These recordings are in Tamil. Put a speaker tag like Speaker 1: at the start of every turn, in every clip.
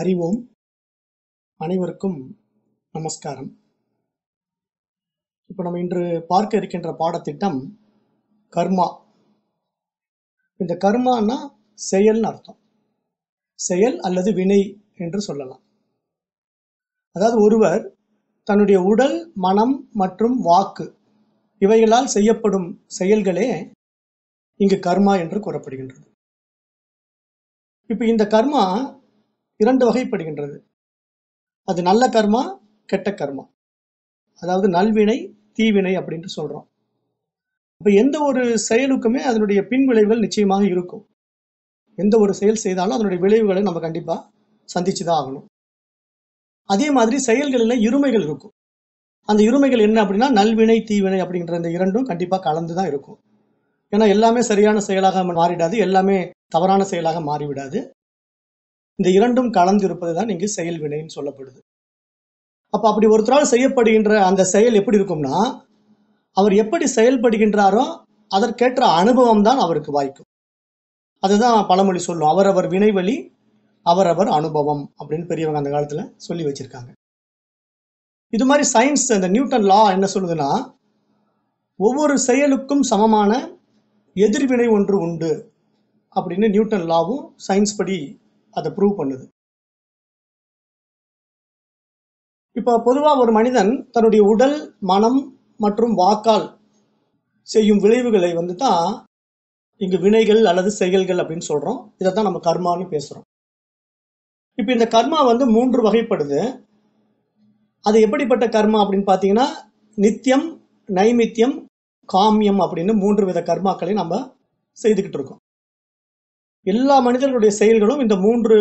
Speaker 1: அறிவோம் அனைவருக்கும் நமஸ்காரம் இப்போ நம்ம இன்று பார்க்க இருக்கின்ற பாடத்திட்டம் கர்மா இந்த கர்மானா செயல்னு அர்த்தம் செயல் அல்லது வினை என்று சொல்லலாம் அதாவது ஒருவர் தன்னுடைய உடல் மனம் மற்றும் வாக்கு இவைகளால் செய்யப்படும் செயல்களே இங்கு கர்மா என்று கூறப்படுகின்றது இப்போ இந்த கர்மா இரண்டு வகைப்படுகின்றது அது நல்ல கர்மா கெட்ட கர்மா அதாவது நல்வினை தீவினை அப்படின்ட்டு சொல்கிறோம் அப்போ எந்த ஒரு செயலுக்குமே அதனுடைய பின்விளைவுகள் நிச்சயமாக இருக்கும் எந்த ஒரு செயல் செய்தாலும் அதனுடைய விளைவுகளை நம்ம கண்டிப்பாக சந்திச்சு தான் ஆகணும் அதே மாதிரி செயல்களில் இருமைகள் இருக்கும் அந்த இருமைகள் என்ன அப்படின்னா நல்வினை தீவினை அப்படிங்கிற இந்த இரண்டும் கண்டிப்பாக கலந்து தான் இருக்கும் ஏன்னா எல்லாமே சரியான செயலாக மாறிடாது எல்லாமே தவறான செயலாக மாறிவிடாது இந்த இரண்டும் கலந்து இருப்பது தான் இங்கு செயல் வினைன்னு சொல்லப்படுது அப்போ அப்படி ஒருத்தரால் செய்யப்படுகின்ற அந்த செயல் எப்படி இருக்கும்னா அவர் எப்படி செயல்படுகின்றாரோ அதற்கேற்ற அனுபவம் தான் அவருக்கு வாய்க்கும் அதுதான் பழமொழி சொல்லும் அவரவர் வினைவழி அவரவர் அனுபவம் அப்படின்னு பெரியவங்க அந்த காலத்தில் சொல்லி வச்சிருக்காங்க இது மாதிரி சயின்ஸ் அந்த நியூட்டன் லா என்ன சொல்லுதுன்னா ஒவ்வொரு செயலுக்கும் சமமான எதிர்வினை ஒன்று உண்டு அப்படின்னு நியூட்டன் லாவும் சயின்ஸ் படி அதை ப்ரூவ் பண்ணுது இப்போ பொதுவாக ஒரு மனிதன் தன்னுடைய உடல் மனம் மற்றும் வாக்கால் செய்யும் விளைவுகளை வந்து தான் இங்கு வினைகள் அல்லது செயல்கள் அப்படின்னு சொல்கிறோம் இதை தான் நம்ம கர்மான்னு பேசுகிறோம் இப்போ இந்த கர்மா வந்து மூன்று வகைப்படுது அது எப்படிப்பட்ட கர்மா அப்படின்னு பார்த்தீங்கன்னா நித்தியம் நைமித்தியம் காமியம் அப்படின்னு மூன்று வித கர்மாக்களை நம்ம செய்துக்கிட்டு இருக்கோம் எல்லா மனிதர்களுடைய செயல்களும் இந்த மூன்று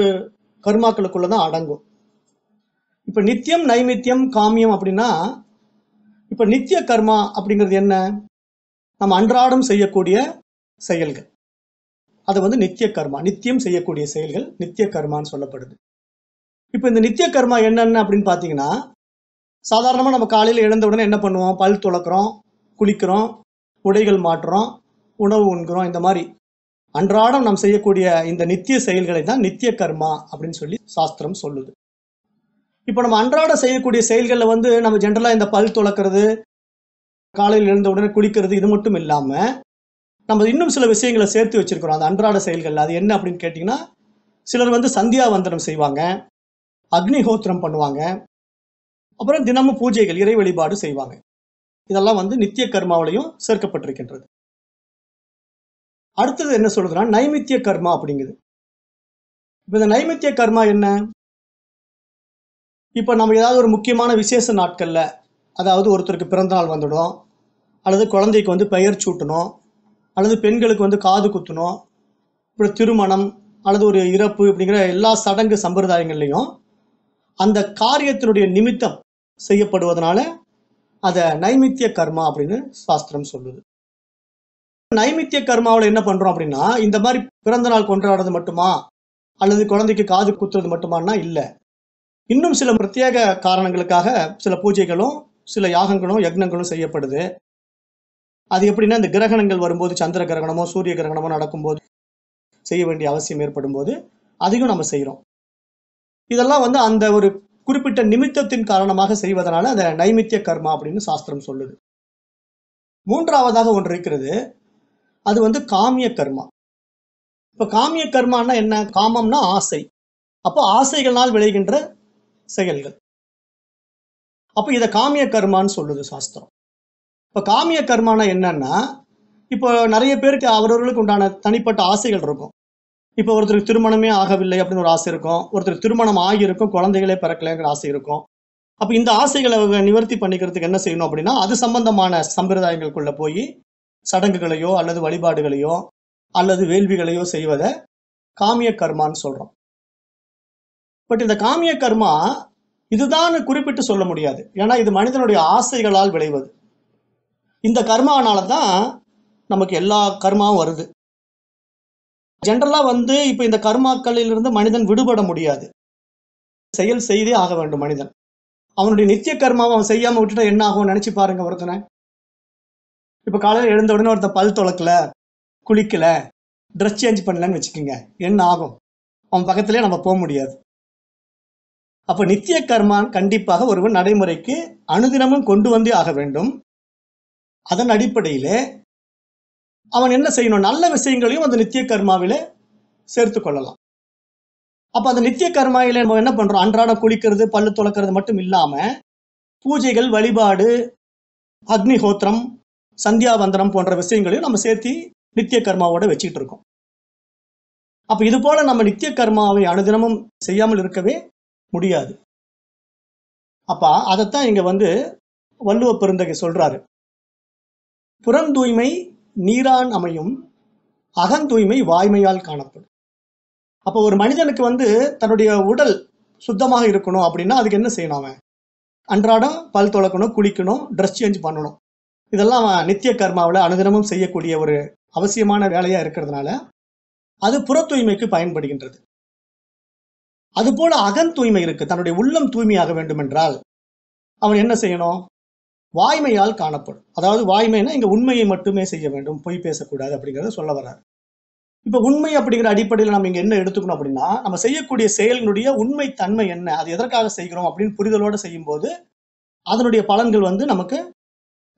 Speaker 1: கர்மாக்களுக்குள்ள தான் அடங்கும் இப்போ நித்தியம் நைமித்தியம் காமியம் அப்படின்னா இப்போ நித்திய கர்மா அப்படிங்கிறது என்ன நம்ம அன்றாடம் செய்யக்கூடிய செயல்கள் அது வந்து நித்திய கர்மா நித்தியம் செய்யக்கூடிய செயல்கள் நித்திய கர்மான்னு சொல்லப்படுது இப்போ இந்த நித்திய கர்மா என்னென்ன அப்படின்னு பார்த்தீங்கன்னா சாதாரணமாக நம்ம காலையில் எழுந்தவுடனே உடனே என்ன பண்ணுவோம் பல் துளக்குறோம் குளிக்கிறோம் உடைகள் மாற்றுறோம் உணவு உண்கிறோம் இந்த மாதிரி அன்றாடம் நாம் செய்யக்கூடிய இந்த நித்திய செயல்களை தான் நித்திய கர்மா அப்படின்னு சொல்லி சாஸ்திரம் சொல்லுது இப்போ நம்ம அன்றாட செய்யக்கூடிய செயல்களில் வந்து நம்ம ஜென்ரலாக இந்த பல் துளக்கிறது காலையில் எழுந்த உடனே குளிக்கிறது இது மட்டும் இல்லாமல் நம்ம இன்னும் சில விஷயங்களை சேர்த்து வச்சிருக்கிறோம் அந்த அன்றாட செயல்கள் அது என்ன அப்படின்னு கேட்டிங்கன்னா சிலர் வந்து சந்தியாவந்தனம் செய்வாங்க அக்னிஹோத்திரம் பண்ணுவாங்க அப்புறம் தினமும் பூஜைகள் இறை வழிபாடு செய்வாங்க இதெல்லாம் வந்து நித்திய கர்மாவிலையும் சேர்க்கப்பட்டிருக்கின்றது அடுத்தது என்ன சொல்லுதுன்னா நைமித்திய கர்மா அப்படிங்குது இப்போ இந்த நைமித்திய கர்மா என்ன இப்போ நம்ம ஏதாவது ஒரு முக்கியமான விசேஷ நாட்களில் அதாவது ஒருத்தருக்கு பிறந்தநாள் வந்துடும் அல்லது குழந்தைக்கு வந்து பெயர் சூட்டணும் அல்லது பெண்களுக்கு வந்து காது குத்தணும் இப்படி திருமணம் அல்லது ஒரு இறப்பு இப்படிங்கிற எல்லா சடங்கு சம்பிரதாயங்கள்லையும் அந்த காரியத்தினுடைய நிமித்தம் செய்யப்படுவதனால அதை நைமித்திய கர்மா அப்படின்னு சாஸ்திரம் சொல்லுது நைமித்திய கர்மாவில் என்ன பண்றோம் அப்படின்னா இந்த மாதிரி பிறந்த நாள் கொண்டாடுறது மட்டுமா அல்லது குழந்தைக்கு காது குத்துறது மட்டுமானா இல்லை இன்னும் சில பிரத்யேக காரணங்களுக்காக சில பூஜைகளும் சில யாகங்களும் யக்னங்களும் செய்யப்படுது அது எப்படின்னா இந்த கிரகணங்கள் வரும்போது சந்திர கிரகணமோ சூரிய கிரகணமோ நடக்கும்போது செய்ய வேண்டிய அவசியம் ஏற்படும் போது அதையும் நம்ம செய்கிறோம் இதெல்லாம் வந்து அந்த ஒரு குறிப்பிட்ட நிமித்தத்தின் காரணமாக செய்வதனால அதை நைமித்திய கர்மா அப்படின்னு சாஸ்திரம் சொல்லுது மூன்றாவதாக ஒன்று இருக்கிறது அது வந்து காமிய கர்மா இப்ப காமிய கர்மானா என்ன காமம்னா ஆசை அப்போ ஆசைகளால் விளைகின்ற செயல்கள் அப்போ இதை காமிய கர்மான்னு சொல்லுது சாஸ்திரம் இப்போ காமிய கர்மானா என்னன்னா இப்போ நிறைய பேருக்கு அவரவர்களுக்கு உண்டான தனிப்பட்ட ஆசைகள் இருக்கும் இப்போ ஒருத்தருக்கு திருமணமே ஆகவில்லை அப்படின்னு ஒரு ஆசை இருக்கும் ஒருத்தருக்கு திருமணம் ஆகியிருக்கும் குழந்தைகளே பிறக்கலைங்கிற ஆசை இருக்கும் அப்போ இந்த ஆசைகளை நிவர்த்தி பண்ணிக்கிறதுக்கு என்ன செய்யணும் அப்படின்னா அது சம்பந்தமான சம்பிரதாயங்களுக்குள்ளே போய் சடங்குகளையோ அல்லது வழிபாடுகளையோ அல்லது வேள்விகளையோ செய்வதை காமிய கர்மான்னு சொல்றோம் பட் இந்த காமிய கர்மா இதுதான் குறிப்பிட்டு சொல்ல முடியாது ஏன்னா இது மனிதனுடைய ஆசைகளால் விளைவது இந்த கர்மானால தான் நமக்கு எல்லா கர்மாவும் வருது ஜென்ரலாக வந்து இப்போ இந்த கர்மாக்களிலிருந்து மனிதன் விடுபட முடியாது செயல் செய்தே ஆக வேண்டும் மனிதன் அவனுடைய நித்திய கர்மாவை அவன் செய்யாமல் விட்டுட்டா என்ன ஆகும் நினச்சி பாருங்க ஒருத்தனை இப்போ காலையில் எழுந்த உடனே ஒருத்தர் பல் துளக்கல குளிக்கல ட்ரெஸ் சேஞ்ச் பண்ணலன்னு வச்சுக்கோங்க என்ன ஆகும் அவன் பக்கத்துலேயே நம்ம போக முடியாது அப்போ நித்திய கர்மான் கண்டிப்பாக ஒருவன் நடைமுறைக்கு அனுதினமும் கொண்டு வந்தே ஆக வேண்டும் அதன் அடிப்படையில் அவன் என்ன செய்யணும் நல்ல விஷயங்களையும் அந்த நித்திய கர்மாவிலே சேர்த்து கொள்ளலாம் அப்போ அந்த நித்திய கர்மாவில நம்ம என்ன பண்ணுறோம் அன்றாடம் குளிக்கிறது பல்லு துளக்கிறது மட்டும் இல்லாமல் பூஜைகள் வழிபாடு அக்னிஹோத்திரம் சந்தியாவந்தனம் போன்ற விஷயங்களையும் நம்ம சேர்த்து நித்திய கர்மாவோட வச்சுக்கிட்டு இருக்கோம் அப்போ இது போல நம்ம நித்திய கர்மாவை அனுதினமும் செய்யாமல் இருக்கவே முடியாது அப்பா அதைத்தான் இங்கே வந்து வள்ளுவ பெருந்தகை சொல்றாரு புறந்தூய்மை நீரான் அமையும் அகந்தூய்மை வாய்மையால் காணப்படும் அப்போ ஒரு மனிதனுக்கு வந்து தன்னுடைய உடல் சுத்தமாக இருக்கணும் அப்படின்னா அதுக்கு என்ன செய்யணும் அவன் அன்றாடம் பல் துளக்கணும் குளிக்கணும் ட்ரெஸ் சேஞ்ச் பண்ணணும் இதெல்லாம் நித்திய கர்மாவில் அனுதினமும் செய்யக்கூடிய ஒரு அவசியமான வேலையாக இருக்கிறதுனால அது புற தூய்மைக்கு பயன்படுகின்றது அதுபோல அகன் தூய்மை இருக்கு தன்னுடைய உள்ளம் தூய்மையாக வேண்டுமென்றால் அவன் என்ன செய்யணும் வாய்மையால் காணப்படும் அதாவது வாய்மைனா இங்க உண்மையை மட்டுமே செய்ய வேண்டும் பொய் பேசக்கூடாது அப்படிங்கிறத சொல்ல வர்றாரு இப்ப உண்மை அப்படிங்கிற அடிப்படையில் நம்ம இங்க என்ன எடுத்துக்கணும் அப்படின்னா நம்ம செய்யக்கூடிய செயலினுடைய உண்மை தன்மை என்ன அது எதற்காக செய்கிறோம் அப்படின்னு புரிதலோடு செய்யும்போது அதனுடைய பலன்கள் வந்து நமக்கு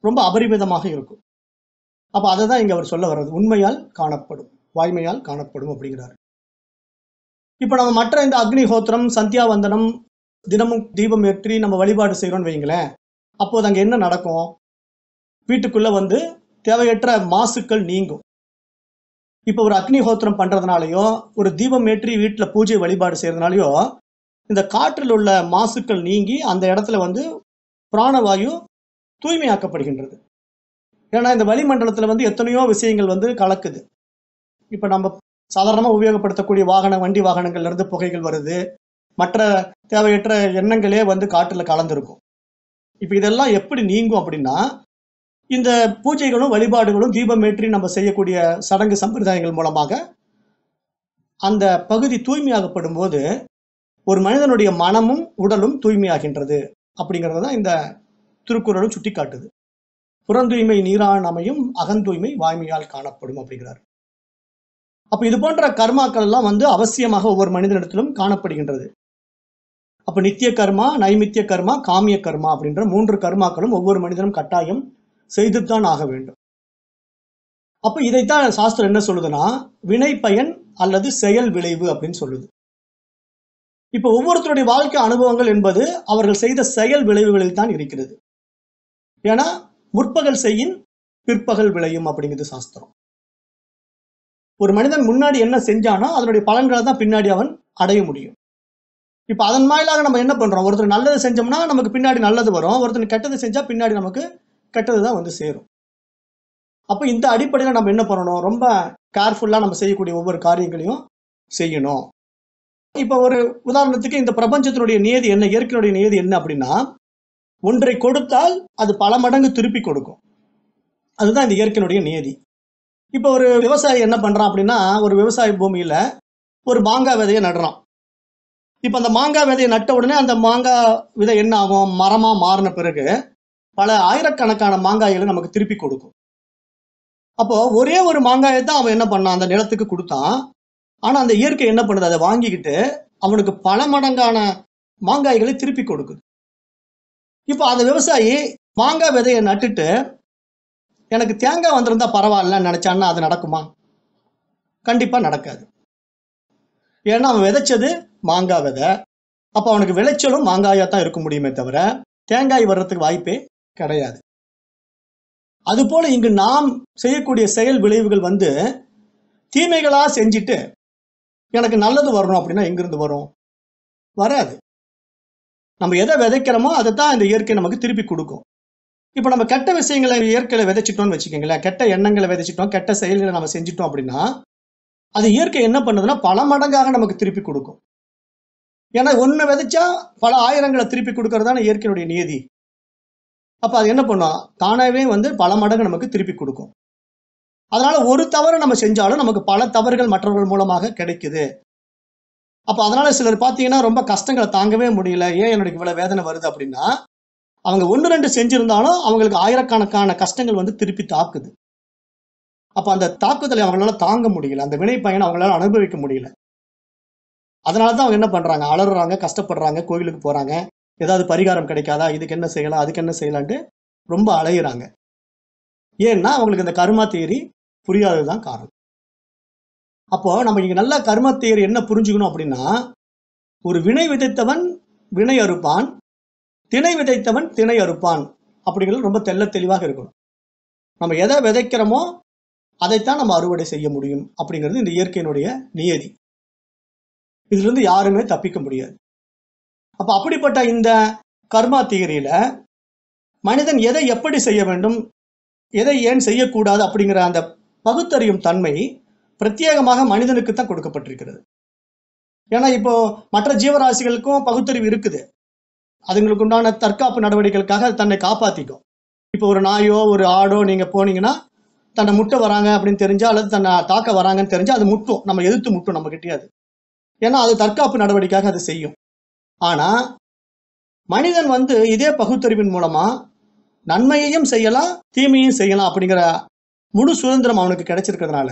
Speaker 1: ரொம்ப அபரிமிதமாக இருக்கும் அப்போ அதை தான் இங்கே அவர் சொல்ல வர்றது உண்மையால் காணப்படும் வாய்மையால் காணப்படும் அப்படிங்கிறார் இப்போ நம்ம மற்ற இந்த அக்னிஹோத்திரம் சந்தியாவந்தனம் தினமும் தீபம் ஏற்றி நம்ம வழிபாடு செய்கிறோம்னு வைங்களேன் அப்போது அங்கே என்ன நடக்கும் வீட்டுக்குள்ளே வந்து தேவையற்ற மாசுக்கள் நீங்கும் இப்போ ஒரு அக்னிஹோத்திரம் பண்ணுறதுனாலையோ ஒரு தீபம் ஏற்றி வீட்டில் பூஜை வழிபாடு செய்கிறதுனாலையோ இந்த காற்றில் உள்ள மாசுக்கள் நீங்கி அந்த இடத்துல வந்து பிராணவாயு தூய்மையாக்கப்படுகின்றது ஏன்னா இந்த வளிமண்டலத்தில் வந்து எத்தனையோ விஷயங்கள் வந்து கலக்குது இப்போ நம்ம சாதாரணமாக உபயோகப்படுத்தக்கூடிய வாகன வண்டி வாகனங்கள்லேருந்து புகைகள் வருது மற்ற தேவையற்ற எண்ணங்களே வந்து காற்றில் கலந்துருக்கும் இப்போ இதெல்லாம் எப்படி நீங்கும் அப்படின்னா இந்த பூஜைகளும் வழிபாடுகளும் தீபமேற்றி நம்ம செய்யக்கூடிய சடங்கு சம்பிரதாயங்கள் மூலமாக அந்த பகுதி தூய்மையாகப்படும் போது ஒரு மனிதனுடைய மனமும் உடலும் தூய்மையாகின்றது அப்படிங்கிறது தான் இந்த திருக்குறளும் சுட்டி காட்டுது புறந்தூய்மை நீராணமையும் அமையும் அகந்தூய்மை வாய்மையால் காணப்படும் அப்படிங்கிறார் அப்போ இது போன்ற கர்மாக்கள் எல்லாம் வந்து அவசியமாக ஒவ்வொரு மனிதனிடத்திலும் காணப்படுகின்றது அப்போ நித்திய கர்மா நைமித்திய கர்மா காமிய கர்மா அப்படின்ற மூன்று கர்மாக்களும் ஒவ்வொரு மனிதனும் கட்டாயம் செய்துத்தான் ஆக வேண்டும் அப்போ இதைத்தான் சாஸ்திரம் என்ன சொல்லுதுன்னா வினை பயன் அல்லது செயல் விளைவு அப்படின்னு சொல்லுது இப்ப ஒவ்வொருத்தருடைய வாழ்க்கை அனுபவங்கள் என்பது அவர்கள் செய்த செயல் விளைவுகளில் தான் இருக்கிறது ஏன்னா முற்பகல் செய்யின் பிற்பகல் விளையும் அப்படிங்கிறது சாஸ்திரம் ஒரு மனிதன் முன்னாடி என்ன செஞ்சானோ அதனுடைய பலன்களை தான் பின்னாடி அவன் அடைய முடியும் இப்போ அதன் மாயிலாக நம்ம என்ன பண்ணுறோம் ஒருத்தர் நல்லது செஞ்சோம்னா நமக்கு பின்னாடி நல்லது வரும் ஒருத்தர் கெட்டது செஞ்சால் பின்னாடி நமக்கு கெட்டது தான் வந்து சேரும் அப்போ இந்த அடிப்படையில் நம்ம என்ன பண்ணணும் ரொம்ப கேர்ஃபுல்லாக நம்ம செய்யக்கூடிய ஒவ்வொரு காரியங்களையும் செய்யணும் இப்போ ஒரு உதாரணத்துக்கு இந்த பிரபஞ்சத்தினுடைய நியதி என்ன இயற்கையுடைய நியதி என்ன அப்படின்னா ஒன்றை கொடுத்தால் அது பல மடங்கு திருப்பி கொடுக்கும் அதுதான் இந்த இயற்கையினுடைய நியதி இப்போ ஒரு விவசாயி என்ன பண்ணுறான் அப்படின்னா ஒரு விவசாய பூமியில் ஒரு மாங்காய் விதையை நடுறான் இப்போ அந்த மாங்காய் விதையை நட்ட உடனே அந்த மாங்காய் விதை என்ன ஆகும் மரமாக மாறின பிறகு பல ஆயிரக்கணக்கான மாங்காய்களை நமக்கு திருப்பி கொடுக்கும் அப்போ ஒரே ஒரு மாங்காயை தான் அவன் என்ன பண்ணான் அந்த நிலத்துக்கு கொடுத்தான் ஆனால் அந்த இயற்கை என்ன பண்ணுது அதை வாங்கிக்கிட்டு அவனுக்கு பல மடங்கான மாங்காய்களை திருப்பி கொடுக்குது இப்போ அந்த விவசாயி மாங்காய் விதையை நட்டுட்டு எனக்கு தேங்காய் வந்திருந்தா பரவாயில்லன்னு நினச்சான்னா அது நடக்குமா கண்டிப்பாக நடக்காது ஏன்னா அவன் விதைச்சது மாங்காய் விதை அப்போ அவனுக்கு விளைச்சலும் மாங்காயாக தான் இருக்க முடியுமே தவிர தேங்காய் வர்றதுக்கு வாய்ப்பே கிடையாது அதுபோல் இங்கு நாம் செய்யக்கூடிய செயல் விளைவுகள் வந்து தீமைகளாக செஞ்சுட்டு எனக்கு நல்லது வரணும் அப்படின்னா எங்கேருந்து வரும் வராது நம்ம எதை விதைக்கிறோமோ அதை தான் இந்த இயற்கை நமக்கு திருப்பி கொடுக்கும் இப்போ நம்ம கெட்ட விஷயங்களை இயற்கையில விதைச்சிட்டோம்னு வச்சுக்கோங்களேன் கெட்ட எண்ணங்களை விதைச்சிட்டோம் கெட்ட செயல்களை நம்ம செஞ்சிட்டோம் அப்படின்னா அது இயற்கை என்ன பண்ணுதுன்னா பல மடங்காக நமக்கு திருப்பி கொடுக்கும் ஏன்னா ஒன்று விதைச்சா பல ஆயிரங்களை திருப்பி கொடுக்கறது இயற்கையுடைய இயற்கையினுடைய நியதி அப்போ அது என்ன பண்ணும் தானாகவே வந்து பல மடங்கு நமக்கு திருப்பி கொடுக்கும் அதனால ஒரு தவறு நம்ம செஞ்சாலும் நமக்கு பல தவறுகள் மற்றவர்கள் மூலமாக கிடைக்குது அப்போ அதனால சிலர் பார்த்தீங்கன்னா ரொம்ப கஷ்டங்களை தாங்கவே முடியல ஏன் என்னுடைய இவ்வளவு வேதனை வருது அப்படின்னா அவங்க ஒன்று ரெண்டு செஞ்சிருந்தாலும் அவங்களுக்கு ஆயிரக்கணக்கான கஷ்டங்கள் வந்து திருப்பி தாக்குது அப்போ அந்த தாக்குதலை அவங்களால தாங்க முடியல அந்த வினை பயனை அவங்களால அனுபவிக்க முடியல அதனால தான் அவங்க என்ன பண்றாங்க அலறுறாங்க கஷ்டப்படுறாங்க கோயிலுக்கு போறாங்க ஏதாவது பரிகாரம் கிடைக்காதா இதுக்கு என்ன செய்யலாம் அதுக்கு என்ன செய்யலான்ட்டு ரொம்ப அலையிறாங்க ஏன்னா அவங்களுக்கு இந்த கருமா தேரி புரியாததுதான் காரணம் அப்போது நம்ம இங்கே நல்லா கர்ம தேர் என்ன புரிஞ்சுக்கணும் அப்படின்னா ஒரு வினை விதைத்தவன் வினை அறுப்பான் திணை விதைத்தவன் திணை அறுப்பான் அப்படிங்கிறது ரொம்ப தெல்ல தெளிவாக இருக்கணும் நம்ம எதை விதைக்கிறோமோ அதைத்தான் நம்ம அறுவடை செய்ய முடியும் அப்படிங்கிறது இந்த இயற்கையினுடைய நியதி இதுலேருந்து யாருமே தப்பிக்க முடியாது அப்போ அப்படிப்பட்ட இந்த கர்மா தியரியில மனிதன் எதை எப்படி செய்ய வேண்டும் எதை ஏன் செய்யக்கூடாது அப்படிங்கிற அந்த பகுத்தறியும் தன்மை பிரத்யேகமாக மனிதனுக்கு தான் கொடுக்கப்பட்டிருக்கிறது ஏன்னா இப்போ மற்ற ஜீவராசிகளுக்கும் பகுத்தறிவு இருக்குது அதுங்களுக்கு உண்டான தற்காப்பு நடவடிக்கைகளுக்காக தன்னை காப்பாத்திக்கும் இப்போ ஒரு நாயோ ஒரு ஆடோ நீங்க போனீங்கன்னா தன்னை முட்டை வராங்க அப்படின்னு தெரிஞ்சா அல்லது தன்னை தாக்க வராங்கன்னு தெரிஞ்சா அது முட்டும் நம்ம எதிர்த்து முட்டும் நம்ம கிட்டேயாது ஏன்னா அது தற்காப்பு நடவடிக்கையாக அது செய்யும் ஆனா மனிதன் வந்து இதே பகுத்தறிவின் மூலமா நன்மையையும் செய்யலாம் தீமையும் செய்யலாம் அப்படிங்கிற முழு சுதந்திரம் அவனுக்கு கிடைச்சிருக்கிறதுனால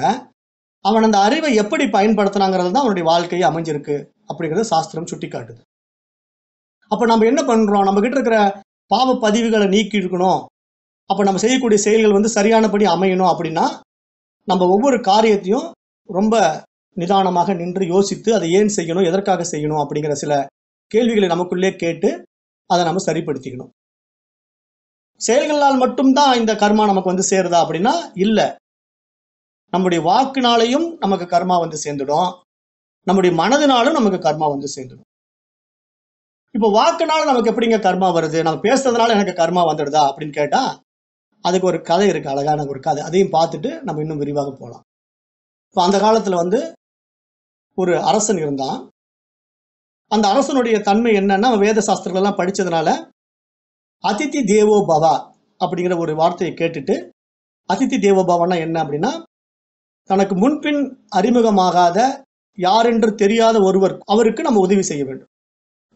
Speaker 1: அவன் அந்த அறிவை எப்படி பயன்படுத்தினாங்கிறது தான் அவனுடைய வாழ்க்கையை அமைஞ்சிருக்கு அப்படிங்கிறது சாஸ்திரம் சுட்டி காட்டுது அப்போ நம்ம என்ன பண்ணுறோம் நம்ம கிட்ட இருக்கிற பாவ பதிவுகளை நீக்கி இருக்கணும் அப்போ நம்ம செய்யக்கூடிய செயல்கள் வந்து சரியானபடி அமையணும் அப்படின்னா நம்ம ஒவ்வொரு காரியத்தையும் ரொம்ப நிதானமாக நின்று யோசித்து அதை ஏன் செய்யணும் எதற்காக செய்யணும் அப்படிங்கிற சில கேள்விகளை நமக்குள்ளே கேட்டு அதை நம்ம சரிப்படுத்திக்கணும் செயல்களால் மட்டும்தான் இந்த கர்மா நமக்கு வந்து சேருதா அப்படின்னா இல்லை நம்முடைய வாக்குனாலையும் நமக்கு கர்மா வந்து சேர்ந்துடும் நம்முடைய மனதினாலும் நமக்கு கர்மா வந்து சேர்ந்துடும் இப்போ வாக்குனால நமக்கு எப்படிங்க கர்மா வருது நம்ம பேசுறதுனால எனக்கு கர்மா வந்துடுதா அப்படின்னு கேட்டா அதுக்கு ஒரு கதை இருக்கு அழகான ஒரு கதை அதையும் பார்த்துட்டு நம்ம இன்னும் விரிவாக போகலாம் இப்போ அந்த காலத்துல வந்து ஒரு அரசன் இருந்தான் அந்த அரசனுடைய தன்மை என்னன்னா வேத சாஸ்திரங்கள்லாம் படிச்சதுனால அதித்தி தேவோபவா அப்படிங்கிற ஒரு வார்த்தையை கேட்டுட்டு அதித்தி தேவோபவனா என்ன அப்படின்னா தனக்கு முன்பின் அறிமுகமாகாத யாரென்று தெரியாத ஒருவர் அவருக்கு நம்ம உதவி செய்ய வேண்டும்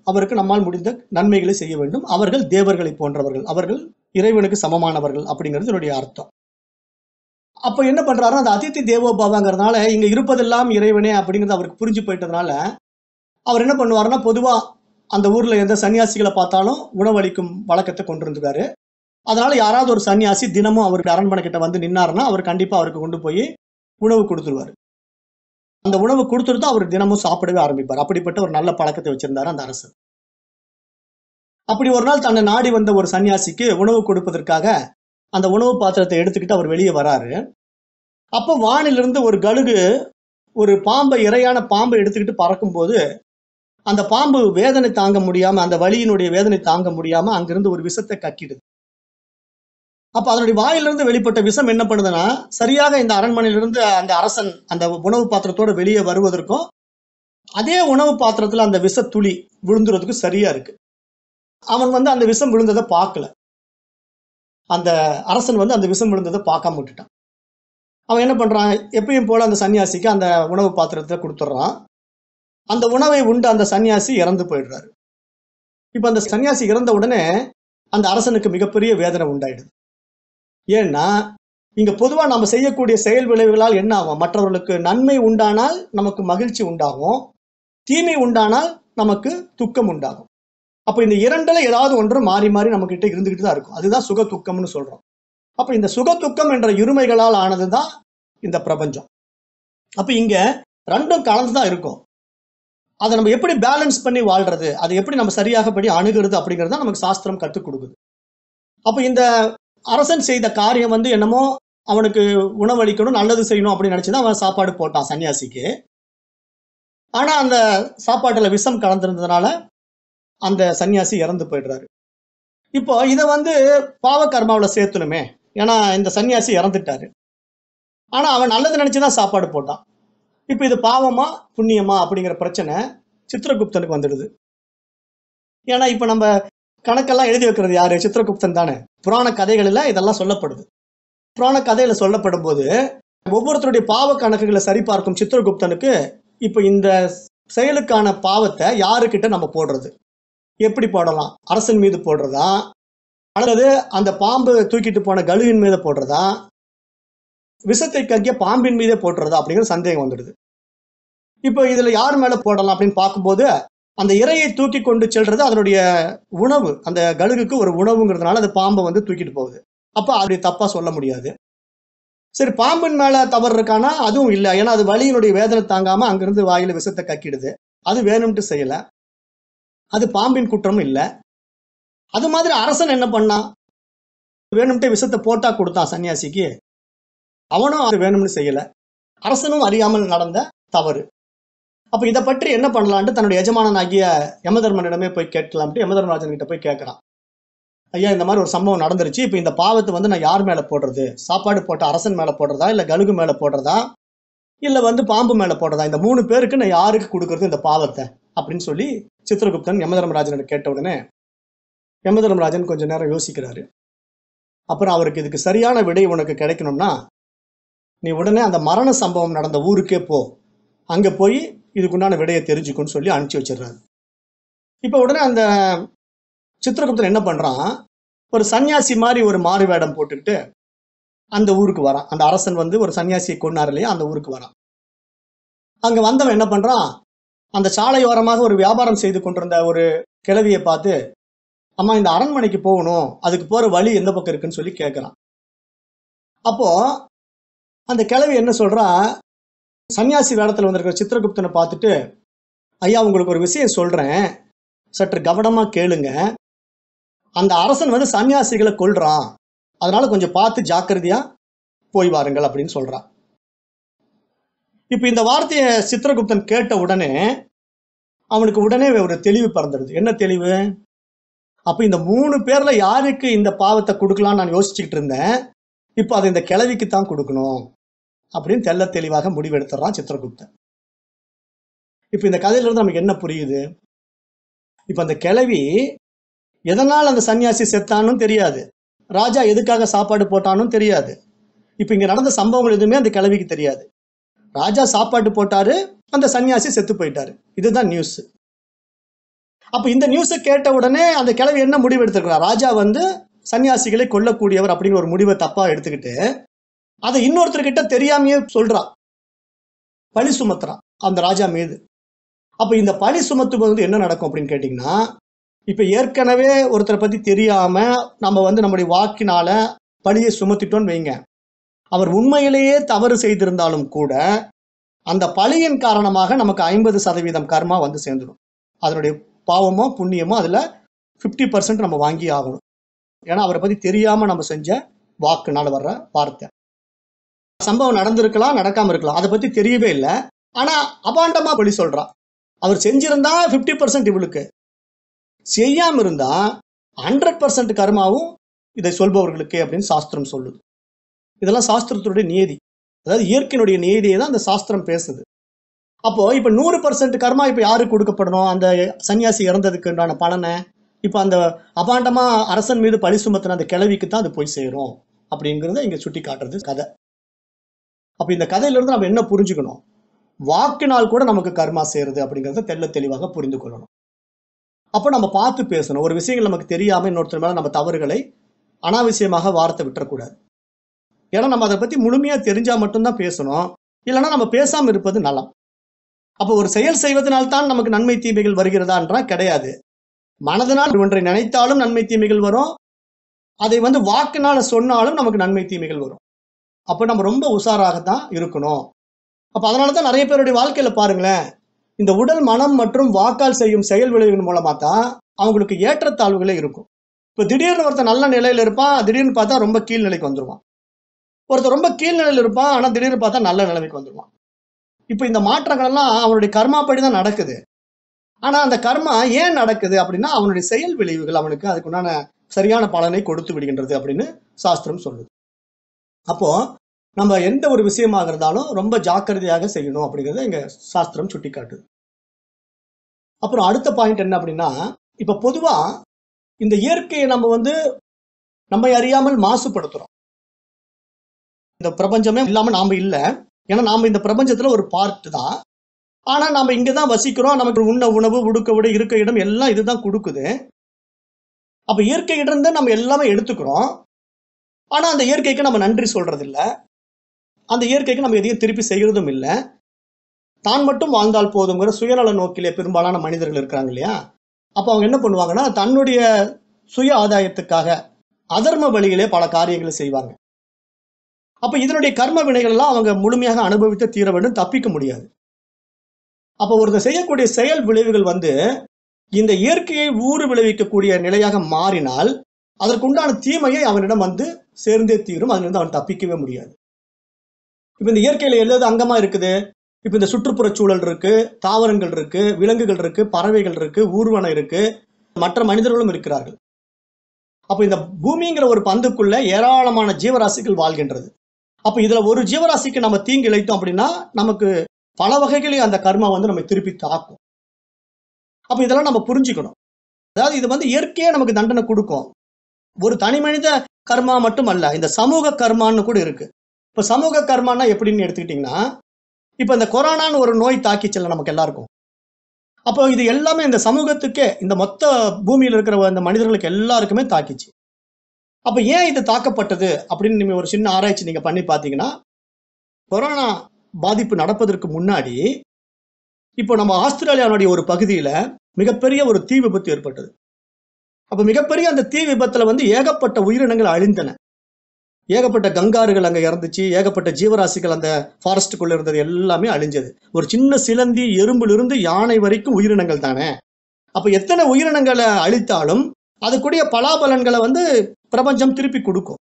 Speaker 1: அவருக்கு நம்மால் முடிந்த நன்மைகளை செய்ய வேண்டும் அவர்கள் தேவர்களை போன்றவர்கள் அவர்கள் இறைவனுக்கு சமமானவர்கள் அப்படிங்கிறது என்னுடைய அர்த்தம் அப்போ என்ன பண்றாரு அந்த அதித்தி தேவோபாவாங்கிறதுனால இங்க இருப்பதெல்லாம் இறைவனே அப்படிங்கிறது அவருக்கு புரிஞ்சு போயிட்டதுனால அவர் என்ன பண்ணுவாருன்னா பொதுவா அந்த ஊர்ல எந்த சன்னியாசிகளை பார்த்தாலும் உணவளிக்கும் வழக்கத்தை கொண்டு இருந்திருக்காரு அதனால யாராவது ஒரு சன்னியாசி தினமும் அவருக்கு அரண்மனை கிட்ட வந்து நின்னாருன்னா அவர் கண்டிப்பா அவருக்கு கொண்டு போய் உணவு கொடுத்துருவார் அந்த உணவு கொடுத்துருந்தா அவர் தினமும் சாப்பிடவே ஆரம்பிப்பார் அப்படிப்பட்ட ஒரு நல்ல பழக்கத்தை வச்சிருந்தார் அந்த அரசு அப்படி ஒரு நாள் தன்னை நாடி வந்த ஒரு சன்னியாசிக்கு உணவு கொடுப்பதற்காக அந்த உணவு பாத்திரத்தை எடுத்துக்கிட்டு அவர் வெளியே வராரு அப்போ வானிலிருந்து ஒரு கழுகு ஒரு பாம்பை இறையான பாம்பை எடுத்துக்கிட்டு பறக்கும்போது அந்த பாம்பு வேதனை தாங்க முடியாம அந்த வழியினுடைய வேதனை தாங்க முடியாம அங்கிருந்து ஒரு விஷத்தை கக்கிடுது அப்போ அதனுடைய வாயிலிருந்து வெளிப்பட்ட விஷம் என்ன பண்ணுதுன்னா சரியாக இந்த அரண்மனையிலிருந்து அந்த அரசன் அந்த உணவு பாத்திரத்தோடு வெளியே வருவதற்கும் அதே உணவு பாத்திரத்தில் அந்த விஷ துளி விழுந்துறதுக்கு சரியா இருக்கு அவன் வந்து அந்த விஷம் விழுந்ததை பார்க்கல அந்த அரசன் வந்து அந்த விஷம் விழுந்ததை பார்க்காம விட்டுட்டான் அவன் என்ன பண்ணுறான் எப்பயும் போல் அந்த சன்னியாசிக்கு அந்த உணவு பாத்திரத்தை கொடுத்துட்றான் அந்த உணவை உண்டு அந்த சன்னியாசி இறந்து போயிடுறாரு இப்போ அந்த சன்னியாசி இறந்த உடனே அந்த அரசனுக்கு மிகப்பெரிய வேதனை உண்டாயிடுது ஏன்னா இங்க பொதுவாக நம்ம செய்யக்கூடிய செயல் விளைவுகளால் என்ன ஆகும் மற்றவர்களுக்கு நன்மை உண்டானால் நமக்கு மகிழ்ச்சி உண்டாகும் தீமை உண்டானால் நமக்கு துக்கம் உண்டாகும் அப்போ இந்த இரண்டுல ஏதாவது ஒன்று மாறி மாறி நம்ம கிட்ட இருந்துகிட்டு தான் இருக்கும் அதுதான் சுக துக்கம்னு சொல்றோம் அப்போ இந்த சுக துக்கம் என்ற இருமைகளால் ஆனது தான் இந்த பிரபஞ்சம் அப்போ இங்க ரெண்டும் கலந்து தான் இருக்கும் அதை நம்ம எப்படி பேலன்ஸ் பண்ணி வாழ்றது அதை எப்படி நம்ம சரியாகப்படி அணுகிறது அப்படிங்கிறது தான் நமக்கு சாஸ்திரம் கற்றுக் கொடுக்குது அப்போ இந்த அரசன் செய்த காரியம் வந்து என்னமோ அவனுக்கு உணவளிக்கணும் நல்லது செய்யணும் அப்படின்னு நினச்சி தான் அவன் சாப்பாடு போட்டான் சன்னியாசிக்கு ஆனால் அந்த சாப்பாட்டில் விஷம் கலந்துருந்ததுனால அந்த சன்னியாசி இறந்து போயிடுறாரு இப்போ இதை வந்து பாவகர்மாவில் சேர்த்துணுமே ஏன்னா இந்த சன்னியாசி இறந்துட்டாரு ஆனால் அவன் நல்லது நினச்சி தான் சாப்பாடு போட்டான் இப்போ இது பாவமா புண்ணியமா அப்படிங்கிற பிரச்சனை சித்திரகுப்தனுக்கு வந்துடுது ஏன்னா இப்போ நம்ம கணக்கெல்லாம் எழுதி வைக்கிறது யாரு சித்திரகுப்தன் தானே புராண கதைகளில் இதெல்லாம் சொல்லப்படுது புராண கதையில சொல்லப்படும் போது ஒவ்வொருத்தருடைய பாவ கணக்குகளை சரிபார்க்கும் சித்திரகுப்தனுக்கு இப்போ இந்த செயலுக்கான பாவத்தை யாருக்கிட்ட நம்ம போடுறது எப்படி போடலாம் அரசன் மீது போடுறதா அல்லது அந்த பாம்பு தூக்கிட்டு போன கழுவின் மீது போடுறதா விஷத்தை கக்கிய பாம்பின் மீதே போட்டுறதா அப்படிங்கிற சந்தேகம் வந்துடுது இப்போ இதில் யார் மேலே போடலாம் அப்படின்னு பார்க்கும்போது அந்த இறையை தூக்கி கொண்டு செல்றது அதனுடைய உணவு அந்த கழுகுக்கு ஒரு உணவுங்கிறதுனால அது பாம்பை வந்து தூக்கிட்டு போகுது அப்போ அப்படி தப்பாக சொல்ல முடியாது சரி பாம்பின் மேலே தவறு இருக்கானா அதுவும் இல்லை ஏன்னா அது வழியினுடைய வேதனை தாங்காமல் அங்கேருந்து வாயில் விஷத்தை கக்கிடுது அது வேணும்ட்டு செய்யலை அது பாம்பின் குற்றம் இல்லை அது மாதிரி அரசன் என்ன பண்ணான் வேணும்ட்டு விஷத்தை போட்டா கொடுத்தான் சன்னியாசிக்கு அவனும் அது வேணும்னு செய்யலை அரசனும் அறியாமல் நடந்த தவறு அப்போ இதை பற்றி என்ன பண்ணலான்ட்டு தன்னுடைய எஜமானன் ஆகிய யமதர்மனிடமே போய் கேட்கலாம்ட்டு யமதர்மராஜன் கிட்ட போய் கேட்குறான் ஐயா இந்த மாதிரி ஒரு சம்பவம் நடந்துருச்சு இப்போ இந்த பாவத்தை வந்து நான் யார் மேலே போடுறது சாப்பாடு போட்ட அரசன் மேலே போடுறதா இல்லை கழுகு மேலே போடுறதா இல்லை வந்து பாம்பு மேலே போடுறதா இந்த மூணு பேருக்கு நான் யாருக்கு கொடுக்கறது இந்த பாவத்தை அப்படின்னு சொல்லி சித்திரகுப்தன் யமதர்மராஜனை கேட்ட உடனே யமதர்மராஜன் கொஞ்சம் நேரம் யோசிக்கிறாரு அப்புறம் அவருக்கு இதுக்கு சரியான விடை உனக்கு கிடைக்கணும்னா நீ உடனே அந்த மரண சம்பவம் நடந்த ஊருக்கே போ அங்கே போய் இதுக்குண்டான விடையை தெரிஞ்சுக்குன்னு சொல்லி அனுப்பிச்சி வச்சிடுறாரு இப்போ உடனே அந்த சித்திரகுப்தன் என்ன பண்ணுறான் ஒரு சன்னியாசி மாதிரி ஒரு மாறு வேடம் போட்டுக்கிட்டு அந்த ஊருக்கு வரான் அந்த அரசன் வந்து ஒரு சன்னியாசியை கொண்டார் இல்லையா அந்த ஊருக்கு வரான் அங்கே வந்தவன் என்ன பண்ணுறான் அந்த சாலையோரமாக ஒரு வியாபாரம் செய்து கொண்டிருந்த ஒரு கிழவியை பார்த்து அம்மா இந்த அரண்மனைக்கு போகணும் அதுக்கு போகிற வழி எந்த பக்கம் இருக்குன்னு சொல்லி கேட்குறான் அப்போது அந்த கிழவி என்ன சொல்கிறான் சன்னியாசி வேடத்தில் வந்திருக்கிற சித்திரகுப்தனை பார்த்துட்டு ஐயா உங்களுக்கு ஒரு விஷயம் சொல்கிறேன் சற்று கவனமாக கேளுங்க அந்த அரசன் வந்து சன்னியாசிகளை கொள்றான் அதனால கொஞ்சம் பார்த்து ஜாக்கிரதையாக போய் வாருங்கள் அப்படின்னு சொல்கிறான் இப்போ இந்த வார்த்தையை சித்திரகுப்தன் கேட்ட உடனே அவனுக்கு உடனே ஒரு தெளிவு பிறந்துடுது என்ன தெளிவு அப்போ இந்த மூணு பேரில் யாருக்கு இந்த பாவத்தை கொடுக்கலான்னு நான் யோசிச்சுக்கிட்டு இருந்தேன் இப்போ அதை இந்த கிளவிக்கு தான் கொடுக்கணும் அப்படின்னு தெல்ல தெளிவாக முடிவெடுத்துறான் சித்திரகுப்தன் இப்போ இந்த கதையிலிருந்து நமக்கு என்ன புரியுது இப்போ அந்த கிளவி எதனால் அந்த சன்னியாசி செத்தானும் தெரியாது ராஜா எதுக்காக சாப்பாடு போட்டானும் தெரியாது இப்போ இங்கே நடந்த சம்பவங்கள் எதுவுமே அந்த கிளவிக்கு தெரியாது ராஜா சாப்பாடு போட்டாரு அந்த சன்னியாசி செத்து போயிட்டாரு இதுதான் நியூஸ் அப்போ இந்த நியூஸை கேட்ட உடனே அந்த கிளவி என்ன முடிவு எடுத்துருக்கலாம் ராஜா வந்து சன்னியாசிகளை கொல்லக்கூடியவர் அப்படிங்கிற ஒரு முடிவை தப்பாக எடுத்துக்கிட்டு அதை இன்னொருத்தர்கிட்ட தெரியாமையே சொல்றான் பழி சுமத்துறான் அந்த ராஜா மீது அப்ப இந்த பழி சுமத்து வந்து என்ன நடக்கும் அப்படின்னு கேட்டிங்கன்னா இப்ப ஏற்கனவே ஒருத்தரை பத்தி தெரியாம நம்ம வந்து நம்முடைய வாக்கினால பழியை சுமத்திட்டோம்னு வைங்க அவர் உண்மையிலேயே தவறு செய்திருந்தாலும் கூட அந்த பழியின் காரணமாக நமக்கு ஐம்பது சதவீதம் கர்மா வந்து சேர்ந்துடும் அதனுடைய பாவமோ புண்ணியமோ அதுல ஃபிஃப்டி பர்சன்ட் நம்ம வாங்கி ஆகணும் ஏன்னா அவரை பத்தி தெரியாம நம்ம செஞ்ச வாக்குனால வர்ற வார்த்தை சம்பவம் நடந்திருக்கலாம் நடக்காம இருக்கலாம் அதை பத்தி தெரியவே இல்லை ஆனா அபாண்டமா பலி சொல்றான் அவர் செஞ்சிருந்தா ஃபிஃப்டி பர்சன்ட் இவளுக்கு செய்யாம இருந்தா ஹண்ட்ரட் பர்சன்ட் கர்மாவும் இதை சொல்பவர்களுக்கு அப்படின்னு சாஸ்திரம் சொல்லுது இதெல்லாம் சாஸ்திரத்தினுடைய நியதி அதாவது இயற்கையினுடைய நியதியை தான் அந்த சாஸ்திரம் பேசுது அப்போ இப்போ நூறு பர்சன்ட் கர்மா இப்போ யாருக்கு கொடுக்கப்படணும் அந்த சன்னியாசி இறந்ததுக்கு உண்டான பலனை இப்போ அந்த அபாண்டமா அரசன் மீது பழி சுமத்தின அந்த கிளவிக்கு தான் அது போய் சேரும் அப்படிங்கிறத இங்கே சுட்டி காட்டுறது கதை அப்ப இந்த கதையிலிருந்து நம்ம என்ன புரிஞ்சுக்கணும் வாக்கினால் கூட நமக்கு கர்மா செய்யறது அப்படிங்கறத தெல்ல தெளிவாக புரிந்து கொள்ளணும் அப்போ நம்ம பார்த்து பேசணும் ஒரு விஷயங்கள் நமக்கு தெரியாம இன்னொருத்தர் மேல நம்ம தவறுகளை அனாவசியமாக வார்த்தை விட்டுறக்கூடாது ஏன்னா நம்ம அதை பத்தி முழுமையா தெரிஞ்சா மட்டும்தான் பேசணும் இல்லைன்னா நம்ம பேசாம இருப்பது நலம் அப்போ ஒரு செயல் செய்வதனால்தான் நமக்கு நன்மை தீமைகள் வருகிறதான்றா கிடையாது மனதனால் ஒன்றை நினைத்தாலும் நன்மை தீமைகள் வரும் அதை வந்து வாக்குனால சொன்னாலும் நமக்கு நன்மை தீமைகள் வரும் அப்போ நம்ம ரொம்ப உஷாராகத்தான் இருக்கணும் அப்போ அதனால தான் நிறைய பேருடைய வாழ்க்கையில் பாருங்களேன் இந்த உடல் மனம் மற்றும் வாக்கால் செய்யும் செயல் விளைவுகள் மூலமாக தான் அவங்களுக்கு ஏற்றத்தாழ்வுகளே இருக்கும் இப்போ திடீர்னு ஒருத்தர் நல்ல நிலையில் இருப்பான் திடீர்னு பார்த்தா ரொம்ப கீழ்நிலைக்கு வந்துடுவான் ஒருத்தர் ரொம்ப கீழ்நிலையில் இருப்பான் ஆனால் திடீர்னு பார்த்தா நல்ல நிலைமைக்கு வந்துடுவான் இப்போ இந்த மாற்றங்கள்லாம் அவனுடைய கர்மாப்படி தான் நடக்குது ஆனால் அந்த கர்மா ஏன் நடக்குது அப்படின்னா அவனுடைய செயல் விளைவுகள் அவனுக்கு அதுக்குண்டான சரியான பலனை கொடுத்து விடுகின்றது அப்படின்னு சாஸ்திரம் சொல்லுது அப்போ நம்ம எந்த ஒரு விஷயமாக இருந்தாலும் ரொம்ப ஜாக்கிரதையாக செய்யணும் அப்படிங்கிறத எங்க சாஸ்திரம் சுட்டி காட்டுது அப்புறம் அடுத்த பாயிண்ட் என்ன அப்படின்னா இப்ப பொதுவா இந்த இயற்கையை நம்ம வந்து நம்மை அறியாமல் மாசுபடுத்துறோம் இந்த பிரபஞ்சமே இல்லாம நாம இல்லை ஏன்னா நாம இந்த பிரபஞ்சத்துல ஒரு பார்ட் தான் ஆனா நாம இங்கே தான் வசிக்கிறோம் நமக்கு உண்ண உணவு உடுக்க விட இருக்க இடம் எல்லாம் இதுதான் கொடுக்குது அப்ப தான் நம்ம எல்லாமே எடுத்துக்கிறோம் ஆனால் அந்த இயற்கைக்கு நம்ம நன்றி சொல்கிறதில்ல அந்த இயற்கைக்கு நம்ம எதையும் திருப்பி செய்கிறதும் இல்லை தான் மட்டும் வாழ்ந்தால் போதுங்கிற சுயநல நோக்கிலே பெரும்பாலான மனிதர்கள் இருக்கிறாங்க இல்லையா அப்போ அவங்க என்ன பண்ணுவாங்கன்னா தன்னுடைய சுய ஆதாயத்துக்காக அதர்ம வழியிலே பல காரியங்களை செய்வாங்க அப்போ இதனுடைய கர்ம வினைகள்லாம் அவங்க முழுமையாக அனுபவித்து தீர வேண்டும் தப்பிக்க முடியாது அப்போ ஒருத்தர் செய்யக்கூடிய செயல் விளைவுகள் வந்து இந்த இயற்கையை ஊறு விளைவிக்கக்கூடிய நிலையாக மாறினால் அதற்குண்டான தீமையை அவனிடம் வந்து சேர்ந்தே தீரும் அதிலிருந்து அவன் தப்பிக்கவே முடியாது இப்போ இந்த இயற்கையில் எதாவது அங்கமாக இருக்குது இப்போ இந்த சுற்றுப்புற சூழல் இருக்குது தாவரங்கள் இருக்குது விலங்குகள் இருக்குது பறவைகள் இருக்குது ஊர்வனம் இருக்குது மற்ற மனிதர்களும் இருக்கிறார்கள் அப்போ இந்த பூமிங்கிற ஒரு பந்துக்குள்ளே ஏராளமான ஜீவராசிகள் வாழ்கின்றது அப்போ இதில் ஒரு ஜீவராசிக்கு நம்ம தீங்கு இழைத்தோம் அப்படின்னா நமக்கு பல வகைகளையும் அந்த கர்மா வந்து நம்ம திருப்பி தாக்கும் அப்போ இதெல்லாம் நம்ம புரிஞ்சுக்கணும் அதாவது இது வந்து இயற்கையாக நமக்கு தண்டனை கொடுக்கும் ஒரு தனி மனித கர்மா மட்டும் அல்ல இந்த சமூக கர்மான்னு கூட இருக்கு இப்போ சமூக கர்மான்னா எப்படின்னு எடுத்துக்கிட்டிங்கன்னா இப்போ இந்த கொரோனான்னு ஒரு நோய் தாக்கிச்சல நமக்கு எல்லாருக்கும் அப்போ இது எல்லாமே இந்த சமூகத்துக்கே இந்த மொத்த பூமியில் இருக்கிற இந்த மனிதர்களுக்கு எல்லாருக்குமே தாக்கிச்சு அப்போ ஏன் இது தாக்கப்பட்டது அப்படின்னு நீங்கள் ஒரு சின்ன ஆராய்ச்சி நீங்கள் பண்ணி பார்த்தீங்கன்னா கொரோனா பாதிப்பு நடப்பதற்கு முன்னாடி இப்போ நம்ம ஆஸ்திரேலியாவுடைய ஒரு பகுதியில் மிகப்பெரிய ஒரு தீ விபத்து ஏற்பட்டது அப்போ மிகப்பெரிய அந்த தீ விபத்துல வந்து ஏகப்பட்ட உயிரினங்கள் அழிந்தன ஏகப்பட்ட கங்காறுகள் அங்க இறந்துச்சு ஏகப்பட்ட ஜீவராசிகள் அந்த ஃபாரஸ்டுக்குள்ள இருந்தது எல்லாமே அழிஞ்சது ஒரு சின்ன சிலந்தி இருந்து யானை வரைக்கும் உயிரினங்கள் தானே அப்ப எத்தனை உயிரினங்களை அழித்தாலும் அதுக்குடைய பலாபலன்களை வந்து பிரபஞ்சம் திருப்பி கொடுக்கும்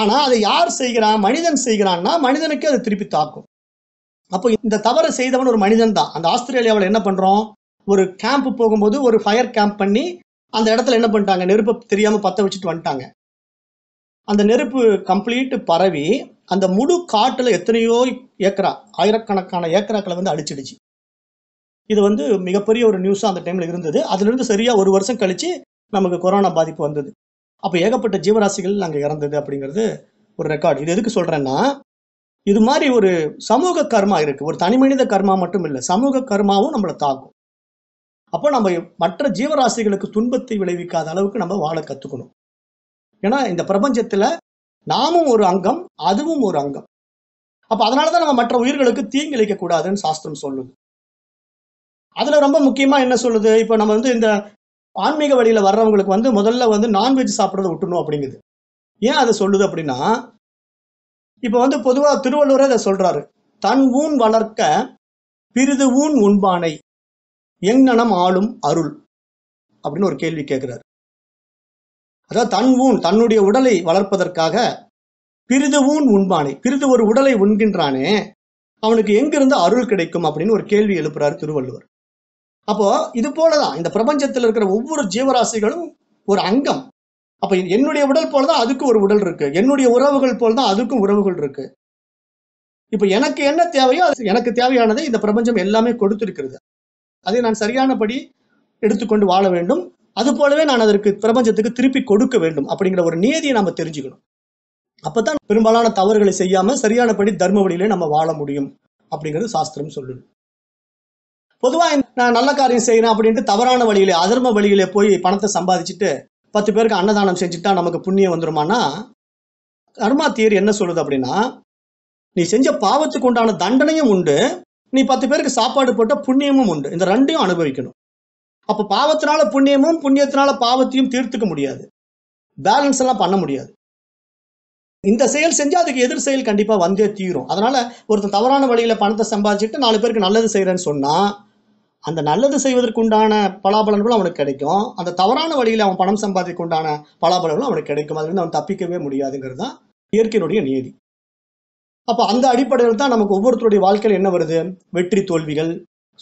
Speaker 1: ஆனா அதை யார் செய்கிறான் மனிதன் செய்கிறான்னா மனிதனுக்கே அதை திருப்பி தாக்கும் அப்போ இந்த தவறை செய்தவன் ஒரு மனிதன் தான் அந்த ஆஸ்திரேலியாவில் என்ன பண்றோம் ஒரு கேம்ப் போகும்போது ஒரு ஃபயர் கேம்ப் பண்ணி அந்த இடத்துல என்ன பண்ணிட்டாங்க நெருப்பை தெரியாம பத்த வச்சுட்டு வந்துட்டாங்க அந்த நெருப்பு கம்ப்ளீட்டு பரவி அந்த முழு காட்டில் எத்தனையோ ஏக்கரா ஆயிரக்கணக்கான ஏக்கராக்களை வந்து அடிச்சிடுச்சு இது வந்து மிகப்பெரிய ஒரு நியூஸாக அந்த டைமில் இருந்தது அதுலேருந்து சரியாக ஒரு வருஷம் கழித்து நமக்கு கொரோனா பாதிப்பு வந்தது அப்போ ஏகப்பட்ட ஜீவராசிகள் நாங்கள் இறந்தது அப்படிங்கிறது ஒரு ரெக்கார்டு இது எதுக்கு சொல்கிறேன்னா இது மாதிரி ஒரு சமூக கர்மா இருக்குது ஒரு தனி மனித கர்மா மட்டும் இல்லை சமூக கர்மாவும் நம்மளை தாக்கும் அப்போ நம்ம மற்ற ஜீவராசிகளுக்கு துன்பத்தை விளைவிக்காத அளவுக்கு நம்ம வாழ கற்றுக்கணும் ஏன்னா இந்த பிரபஞ்சத்தில் நாமும் ஒரு அங்கம் அதுவும் ஒரு அங்கம் அப்போ அதனால தான் நம்ம மற்ற உயிர்களுக்கு தீங்கிழைக்க கூடாதுன்னு சாஸ்திரம் சொல்லுது அதில் ரொம்ப முக்கியமாக என்ன சொல்லுது இப்போ நம்ம வந்து இந்த ஆன்மீக வழியில் வர்றவங்களுக்கு வந்து முதல்ல வந்து நான்வெஜ் சாப்பிட்றத விட்டுணும் அப்படிங்குது ஏன் அதை சொல்லுது அப்படின்னா இப்போ வந்து பொதுவாக திருவள்ளுவரே அதை சொல்கிறாரு தன் ஊன் வளர்க்க பிரிது ஊன் உண்பானை எங்ஙனம் ஆளும் அருள் அப்படின்னு ஒரு கேள்வி கேட்கிறார் அதாவது தன் ஊன் தன்னுடைய உடலை வளர்ப்பதற்காக ஊன் உண்பானே பிரிது ஒரு உடலை உண்கின்றானே அவனுக்கு எங்கிருந்து அருள் கிடைக்கும் அப்படின்னு ஒரு கேள்வி எழுப்புறாரு திருவள்ளுவர் அப்போ இது போலதான் இந்த பிரபஞ்சத்தில் இருக்கிற ஒவ்வொரு ஜீவராசிகளும் ஒரு அங்கம் அப்ப என்னுடைய உடல் போலதான் அதுக்கு ஒரு உடல் இருக்கு என்னுடைய உறவுகள் போலதான் அதுக்கும் உறவுகள் இருக்கு இப்ப எனக்கு என்ன தேவையோ அது எனக்கு தேவையானதை இந்த பிரபஞ்சம் எல்லாமே கொடுத்திருக்கிறது அதை நான் சரியானபடி எடுத்துக்கொண்டு வாழ வேண்டும் அது போலவே நான் அதற்கு பிரபஞ்சத்துக்கு திருப்பி கொடுக்க வேண்டும் அப்படிங்கிற ஒரு நியதியை நம்ம தெரிஞ்சுக்கணும் அப்பதான் பெரும்பாலான தவறுகளை செய்யாம சரியானபடி தர்ம வழியிலே நம்ம வாழ முடியும் அப்படிங்கிறது சாஸ்திரம் சொல்லுது பொதுவா நான் நல்ல காரியம் செய்யறேன் அப்படின்ட்டு தவறான வழியிலே அதர்ம வழியிலே போய் பணத்தை சம்பாதிச்சுட்டு பத்து பேருக்கு அன்னதானம் செஞ்சுட்டா நமக்கு புண்ணியம் வந்துருமானா கர்மா என்ன சொல்லுது அப்படின்னா நீ செஞ்ச பாவத்துக்கு உண்டான தண்டனையும் உண்டு நீ பத்து பேருக்கு சாப்பாடு போட்ட புண்ணியமும் உண்டு இந்த ரெண்டையும் அனுபவிக்கணும் அப்போ பாவத்தினால புண்ணியமும் புண்ணியத்தினால பாவத்தையும் தீர்த்துக்க முடியாது பேலன்ஸ் எல்லாம் பண்ண முடியாது இந்த செயல் செஞ்சால் அதுக்கு எதிர் செயல் கண்டிப்பாக வந்தே தீரும் அதனால ஒருத்தன் தவறான வழியில் பணத்தை சம்பாதிச்சுட்டு நாலு பேருக்கு நல்லது செய்கிறேன்னு சொன்னால் அந்த நல்லது செய்வதற்கு உண்டான பலாபலன்களும் அவனுக்கு கிடைக்கும் அந்த தவறான வழியில் அவன் பணம் சம்பாதிக்க உண்டான பலாபலன்களும் அவனுக்கு கிடைக்கும் அதுலேருந்து அவன் தப்பிக்கவே முடியாதுங்கிறது தான் இயற்கையினுடைய நீதி அப்போ அந்த அடிப்படையில் தான் நமக்கு ஒவ்வொருத்தருடைய வாழ்க்கையில் என்ன வருது வெற்றி தோல்விகள்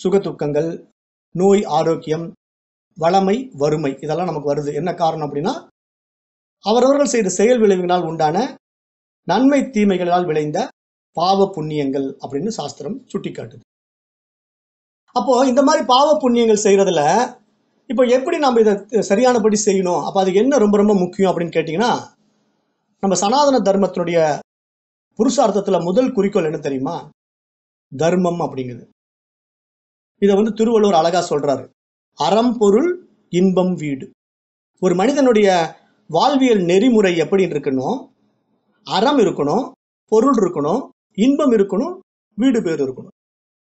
Speaker 1: சுகதுக்கங்கள் நோய் ஆரோக்கியம் வளமை வறுமை இதெல்லாம் நமக்கு வருது என்ன காரணம் அப்படின்னா அவரவர்கள் செய்த செயல் விளைவுகளால் உண்டான நன்மை தீமைகளால் விளைந்த பாவ புண்ணியங்கள் அப்படின்னு சாஸ்திரம் சுட்டிக்காட்டுது அப்போ இந்த மாதிரி பாவ புண்ணியங்கள் செய்யறதுல இப்போ எப்படி நம்ம இதை சரியானபடி செய்யணும் அப்போ அது என்ன ரொம்ப ரொம்ப முக்கியம் அப்படின்னு கேட்டிங்கன்னா நம்ம சனாதன தர்மத்தினுடைய புருஷார்த்தத்துல முதல் குறிக்கோள் என்ன தெரியுமா தர்மம் அப்படிங்குது இதை வந்து திருவள்ளுவர் அழகா சொல்றாரு அறம் பொருள் இன்பம் வீடு ஒரு மனிதனுடைய வாழ்வியல் நெறிமுறை எப்படின்னு இருக்கணும் அறம் இருக்கணும் பொருள் இருக்கணும் இன்பம் இருக்கணும் வீடு பேர் இருக்கணும்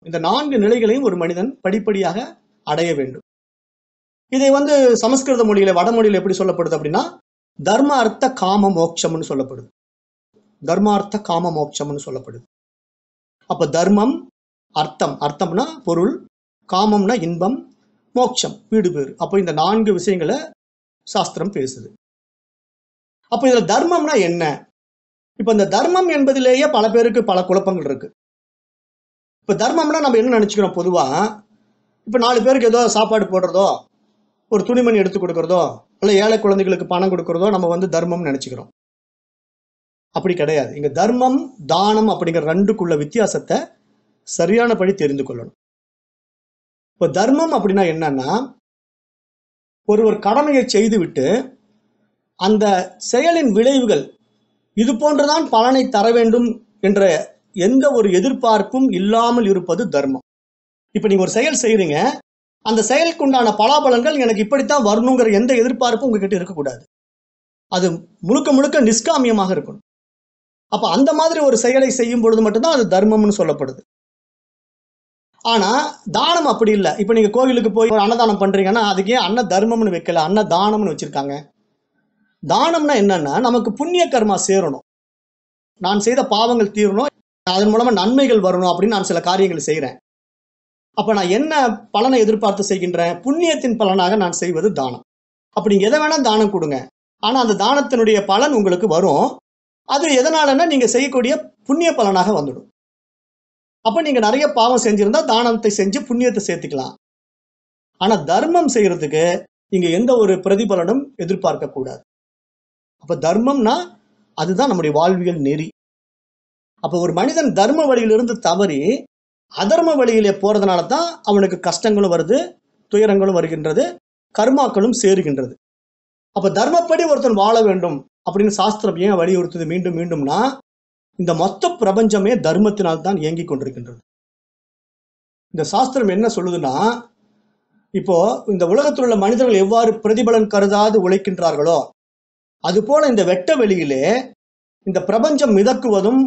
Speaker 1: இந்த நான்கு நிலைகளையும் ஒரு மனிதன் படிப்படியாக அடைய வேண்டும் இதை வந்து சமஸ்கிருத மொழியில வடமொழியில எப்படி சொல்லப்படுது அப்படின்னா தர்ம அர்த்த காம மோட்சம்னு சொல்லப்படுது தர்மார்த்த காம மோட்சம்னு சொல்லப்படுது அப்போ தர்மம் அர்த்தம் அர்த்தம்னா பொருள் காமம்னா இன்பம் மோட்சம் வீடு பேர் அப்போ இந்த நான்கு விஷயங்களை சாஸ்திரம் பேசுது அப்போ இதில் தர்மம்னா என்ன இப்போ இந்த தர்மம் என்பதிலேயே பல பேருக்கு பல குழப்பங்கள் இருக்கு இப்போ தர்மம்னா நம்ம என்ன நினச்சிக்கிறோம் பொதுவாக இப்போ நாலு பேருக்கு ஏதோ சாப்பாடு போடுறதோ ஒரு துணிமணி எடுத்து கொடுக்குறதோ இல்லை ஏழை குழந்தைகளுக்கு பணம் கொடுக்குறதோ நம்ம வந்து தர்மம்னு நினச்சிக்கிறோம் அப்படி கிடையாது இங்கே தர்மம் தானம் அப்படிங்கிற ரெண்டுக்குள்ள வித்தியாசத்தை சரியானபடி தெரிந்து கொள்ளணும் இப்போ தர்மம் அப்படின்னா என்னன்னா ஒருவர் கடமையை செய்துவிட்டு அந்த செயலின் விளைவுகள் இது போன்றுதான் பலனை தர வேண்டும் என்ற எந்த ஒரு எதிர்பார்ப்பும் இல்லாமல் இருப்பது தர்மம் இப்ப நீங்க ஒரு செயல் செய்யறீங்க அந்த செயலுக்குண்டான பலாபலங்கள் எனக்கு இப்படித்தான் வரணுங்கிற எந்த எதிர்பார்ப்பும் உங்ககிட்ட இருக்கக்கூடாது அது முழுக்க முழுக்க நிஷ்காமியமாக இருக்கணும் அப்ப அந்த மாதிரி ஒரு செயலை செய்யும் பொழுது மட்டும்தான் அது தர்மம்னு சொல்லப்படுது ஆனா தானம் அப்படி இல்லை இப்ப நீங்க கோவிலுக்கு போய் அன்னதானம் பண்றீங்கன்னா அதுக்கே அன்ன தர்மம்னு வைக்கல அன்ன தானம்னு வச்சிருக்காங்க தானம்னா என்னன்னா நமக்கு புண்ணிய கர்மா சேரணும் நான் செய்த பாவங்கள் தீரணும் அதன் மூலமா நன்மைகள் வரணும் அப்படின்னு நான் சில காரியங்கள் செய்யறேன் அப்ப நான் என்ன பலனை எதிர்பார்த்து செய்கின்றேன் புண்ணியத்தின் பலனாக நான் செய்வது தானம் அப்படி எதை வேணா தானம் கொடுங்க ஆனா அந்த தானத்தினுடைய பலன் உங்களுக்கு வரும் அது எதனாலன்னா நீங்கள் செய்யக்கூடிய புண்ணிய பலனாக வந்துடும் அப்போ நீங்கள் நிறைய பாவம் செஞ்சுருந்தா தானத்தை செஞ்சு புண்ணியத்தை சேர்த்துக்கலாம் ஆனால் தர்மம் செய்கிறதுக்கு நீங்கள் எந்த ஒரு பிரதிபலனும் எதிர்பார்க்கக்கூடாது அப்போ தர்மம்னா அதுதான் நம்முடைய வாழ்வியல் நெறி அப்போ ஒரு மனிதன் தர்ம வழியிலிருந்து தவறி அதர்ம வழியிலே போகிறதுனால தான் அவனுக்கு கஷ்டங்களும் வருது துயரங்களும் வருகின்றது கர்மாக்களும் சேருகின்றது அப்போ தர்மப்படி ஒருத்தன் வாழ வேண்டும் அப்படின்னு சாஸ்திரம் ஏன் வலியுறுத்துது மீண்டும் மீண்டும்னா இந்த மொத்த பிரபஞ்சமே தர்மத்தினால்தான் இயங்கி கொண்டிருக்கின்றது இந்த சாஸ்திரம் என்ன சொல்லுதுன்னா இப்போ இந்த உலகத்தில் உள்ள மனிதர்கள் எவ்வாறு பிரதிபலன் கருதாது உழைக்கின்றார்களோ அதுபோல இந்த வெட்ட வெளியிலே இந்த பிரபஞ்சம் மிதக்குவதும்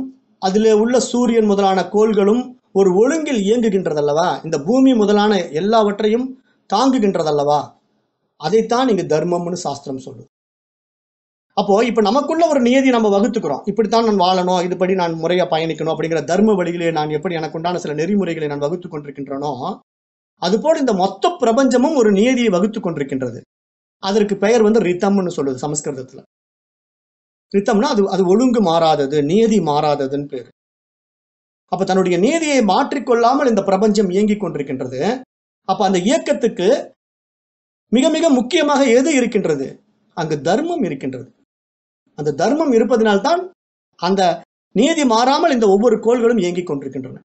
Speaker 1: அதில் உள்ள சூரியன் முதலான கோள்களும் ஒரு ஒழுங்கில் இயங்குகின்றதல்லவா இந்த பூமி முதலான எல்லாவற்றையும் தாங்குகின்றதல்லவா அதைத்தான் இங்கு தர்மம்னு சாஸ்திரம் சொல்லுது அப்போ இப்ப நமக்குள்ள ஒரு நியதி நம்ம வகுத்துக்கிறோம் இப்படித்தான் நான் வாழணும் இதுபடி நான் முறையா பயணிக்கணும் அப்படிங்கிற தர்ம வழிகளே நான் எப்படி எனக்கு உண்டான சில நெறிமுறைகளை நான் வகுத்துக் கொண்டிருக்கின்றனோ அது போல இந்த மொத்த பிரபஞ்சமும் ஒரு நியதியை வகுத்துக் கொண்டிருக்கின்றது அதற்கு பெயர் வந்து ரித்தம்னு சொல்லுது சமஸ்கிருதத்துல ரித்தம்னா அது அது ஒழுங்கு மாறாதது நியதி மாறாததுன்னு பேர் அப்போ தன்னுடைய நியதியை மாற்றிக்கொள்ளாமல் இந்த பிரபஞ்சம் இயங்கி கொண்டிருக்கின்றது அப்ப அந்த இயக்கத்துக்கு மிக மிக முக்கியமாக எது இருக்கின்றது அங்கு தர்மம் இருக்கின்றது அந்த தர்மம் இருப்பதனால்தான் அந்த நீதி மாறாமல் இந்த ஒவ்வொரு கோள்களும் இயங்கிக் கொண்டிருக்கின்றன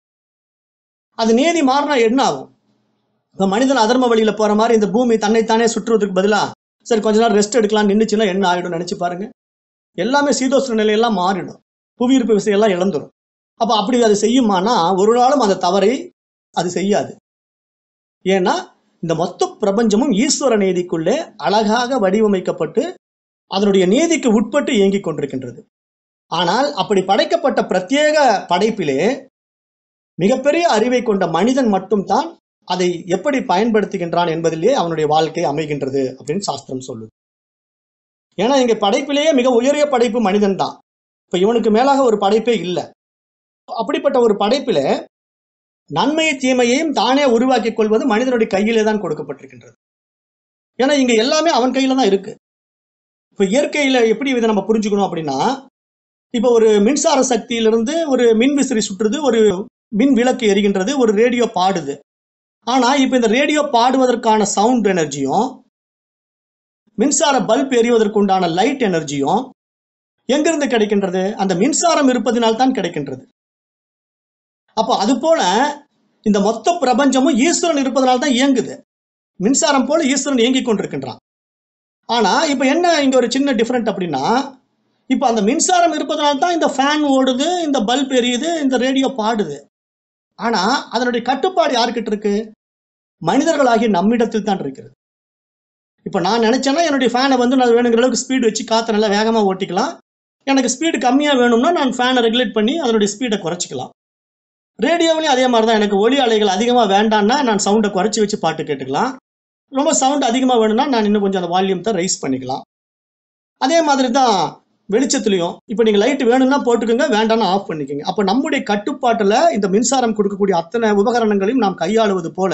Speaker 1: அது நீதி மாறினா என்ன ஆகும் இப்போ மனிதன் அதர்ம வழியில் போகிற மாதிரி இந்த பூமி தன்னைத்தானே சுற்றுவதற்கு பதிலாக சரி கொஞ்ச நேரம் ரெஸ்ட் எடுக்கலாம் நின்றுச்சுன்னா என்ன ஆகிடும்னு நினச்சி பாருங்க எல்லாமே சீதோஷ்ண நிலையெல்லாம் மாறிடும் புவியீர்ப்பு விசையெல்லாம் இழந்துடும் அப்போ அப்படி அது செய்யுமானா ஒரு நாளும் அந்த தவறை அது செய்யாது ஏன்னா இந்த மொத்த பிரபஞ்சமும் ஈஸ்வர நீதிக்குள்ளே அழகாக வடிவமைக்கப்பட்டு அதனுடைய நீதிக்கு உட்பட்டு இயங்கிக் கொண்டிருக்கின்றது ஆனால் அப்படி படைக்கப்பட்ட பிரத்யேக படைப்பிலே மிகப்பெரிய அறிவை கொண்ட மனிதன் மட்டும்தான் அதை எப்படி பயன்படுத்துகின்றான் என்பதிலேயே அவனுடைய வாழ்க்கை அமைகின்றது அப்படின்னு சாஸ்திரம் சொல்லுது ஏன்னா இங்க படைப்பிலேயே மிக உயரிய படைப்பு மனிதன் தான் இப்ப இவனுக்கு மேலாக ஒரு படைப்பே இல்லை அப்படிப்பட்ட ஒரு படைப்பில நன்மையை தீமையையும் தானே உருவாக்கிக் கொள்வது மனிதனுடைய கையிலே தான் கொடுக்கப்பட்டிருக்கின்றது ஏன்னா இங்க எல்லாமே அவன் கையில தான் இருக்கு இப்போ இயற்கையில் எப்படி இதை நம்ம புரிஞ்சுக்கணும் அப்படின்னா இப்போ ஒரு மின்சார சக்தியிலிருந்து ஒரு மின் விசிறி சுற்றுது ஒரு மின் விளக்கு எரிகின்றது ஒரு ரேடியோ பாடுது ஆனால் இப்போ இந்த ரேடியோ பாடுவதற்கான சவுண்ட் எனர்ஜியும் மின்சார பல்ப் எரிவதற்குண்டான லைட் எனர்ஜியும் எங்கிருந்து கிடைக்கின்றது அந்த மின்சாரம் இருப்பதனால் தான் கிடைக்கின்றது அப்போ அது போல இந்த மொத்த பிரபஞ்சமும் ஈஸ்வரன் இருப்பதனால் தான் இயங்குது மின்சாரம் போல ஈஸ்வரன் இயங்கிக் கொண்டிருக்கின்றான் ஆனால் இப்போ என்ன இங்கே ஒரு சின்ன டிஃப்ரெண்ட் அப்படின்னா இப்போ அந்த மின்சாரம் இருப்பதனால தான் இந்த ஃபேன் ஓடுது இந்த பல்ப் எரியுது இந்த ரேடியோ பாடுது ஆனால் அதனுடைய கட்டுப்பாடு யாருக்கிட்ட இருக்கு மனிதர்களாகி நம்மிடத்தில் தான் இருக்கிறது இப்போ நான் நினச்சேன்னா என்னுடைய ஃபேனை வந்து நான் வேணுங்கிற அளவுக்கு ஸ்பீடு வச்சு காற்று நல்லா வேகமாக ஓட்டிக்கலாம் எனக்கு ஸ்பீடு கம்மியாக வேணும்னா நான் ஃபேனை ரெகுலேட் பண்ணி அதனுடைய ஸ்பீடை குறைச்சிக்கலாம் ரேடியோவிலையும் அதே மாதிரி தான் எனக்கு ஒலி அலைகள் அதிகமாக வேண்டான்னா நான் சவுண்டை குறைச்சி வச்சு பாட்டு கேட்டுக்கலாம் ரொம்ப சவுண்ட் அதிகமாக வேணும்னா நான் இன்னும் கொஞ்சம் அந்த வால்யூம் தான் ரைஸ் பண்ணிக்கலாம் அதே மாதிரி தான் வெளிச்சத்துலையும் இப்போ நீங்கள் லைட் வேணும்னா போட்டுக்கோங்க வேண்டாம்னா ஆஃப் பண்ணிக்கோங்க அப்போ நம்முடைய கட்டுப்பாட்டில் இந்த மின்சாரம் கொடுக்கக்கூடிய அத்தனை உபகரணங்களையும் நாம் கையாளுவது போல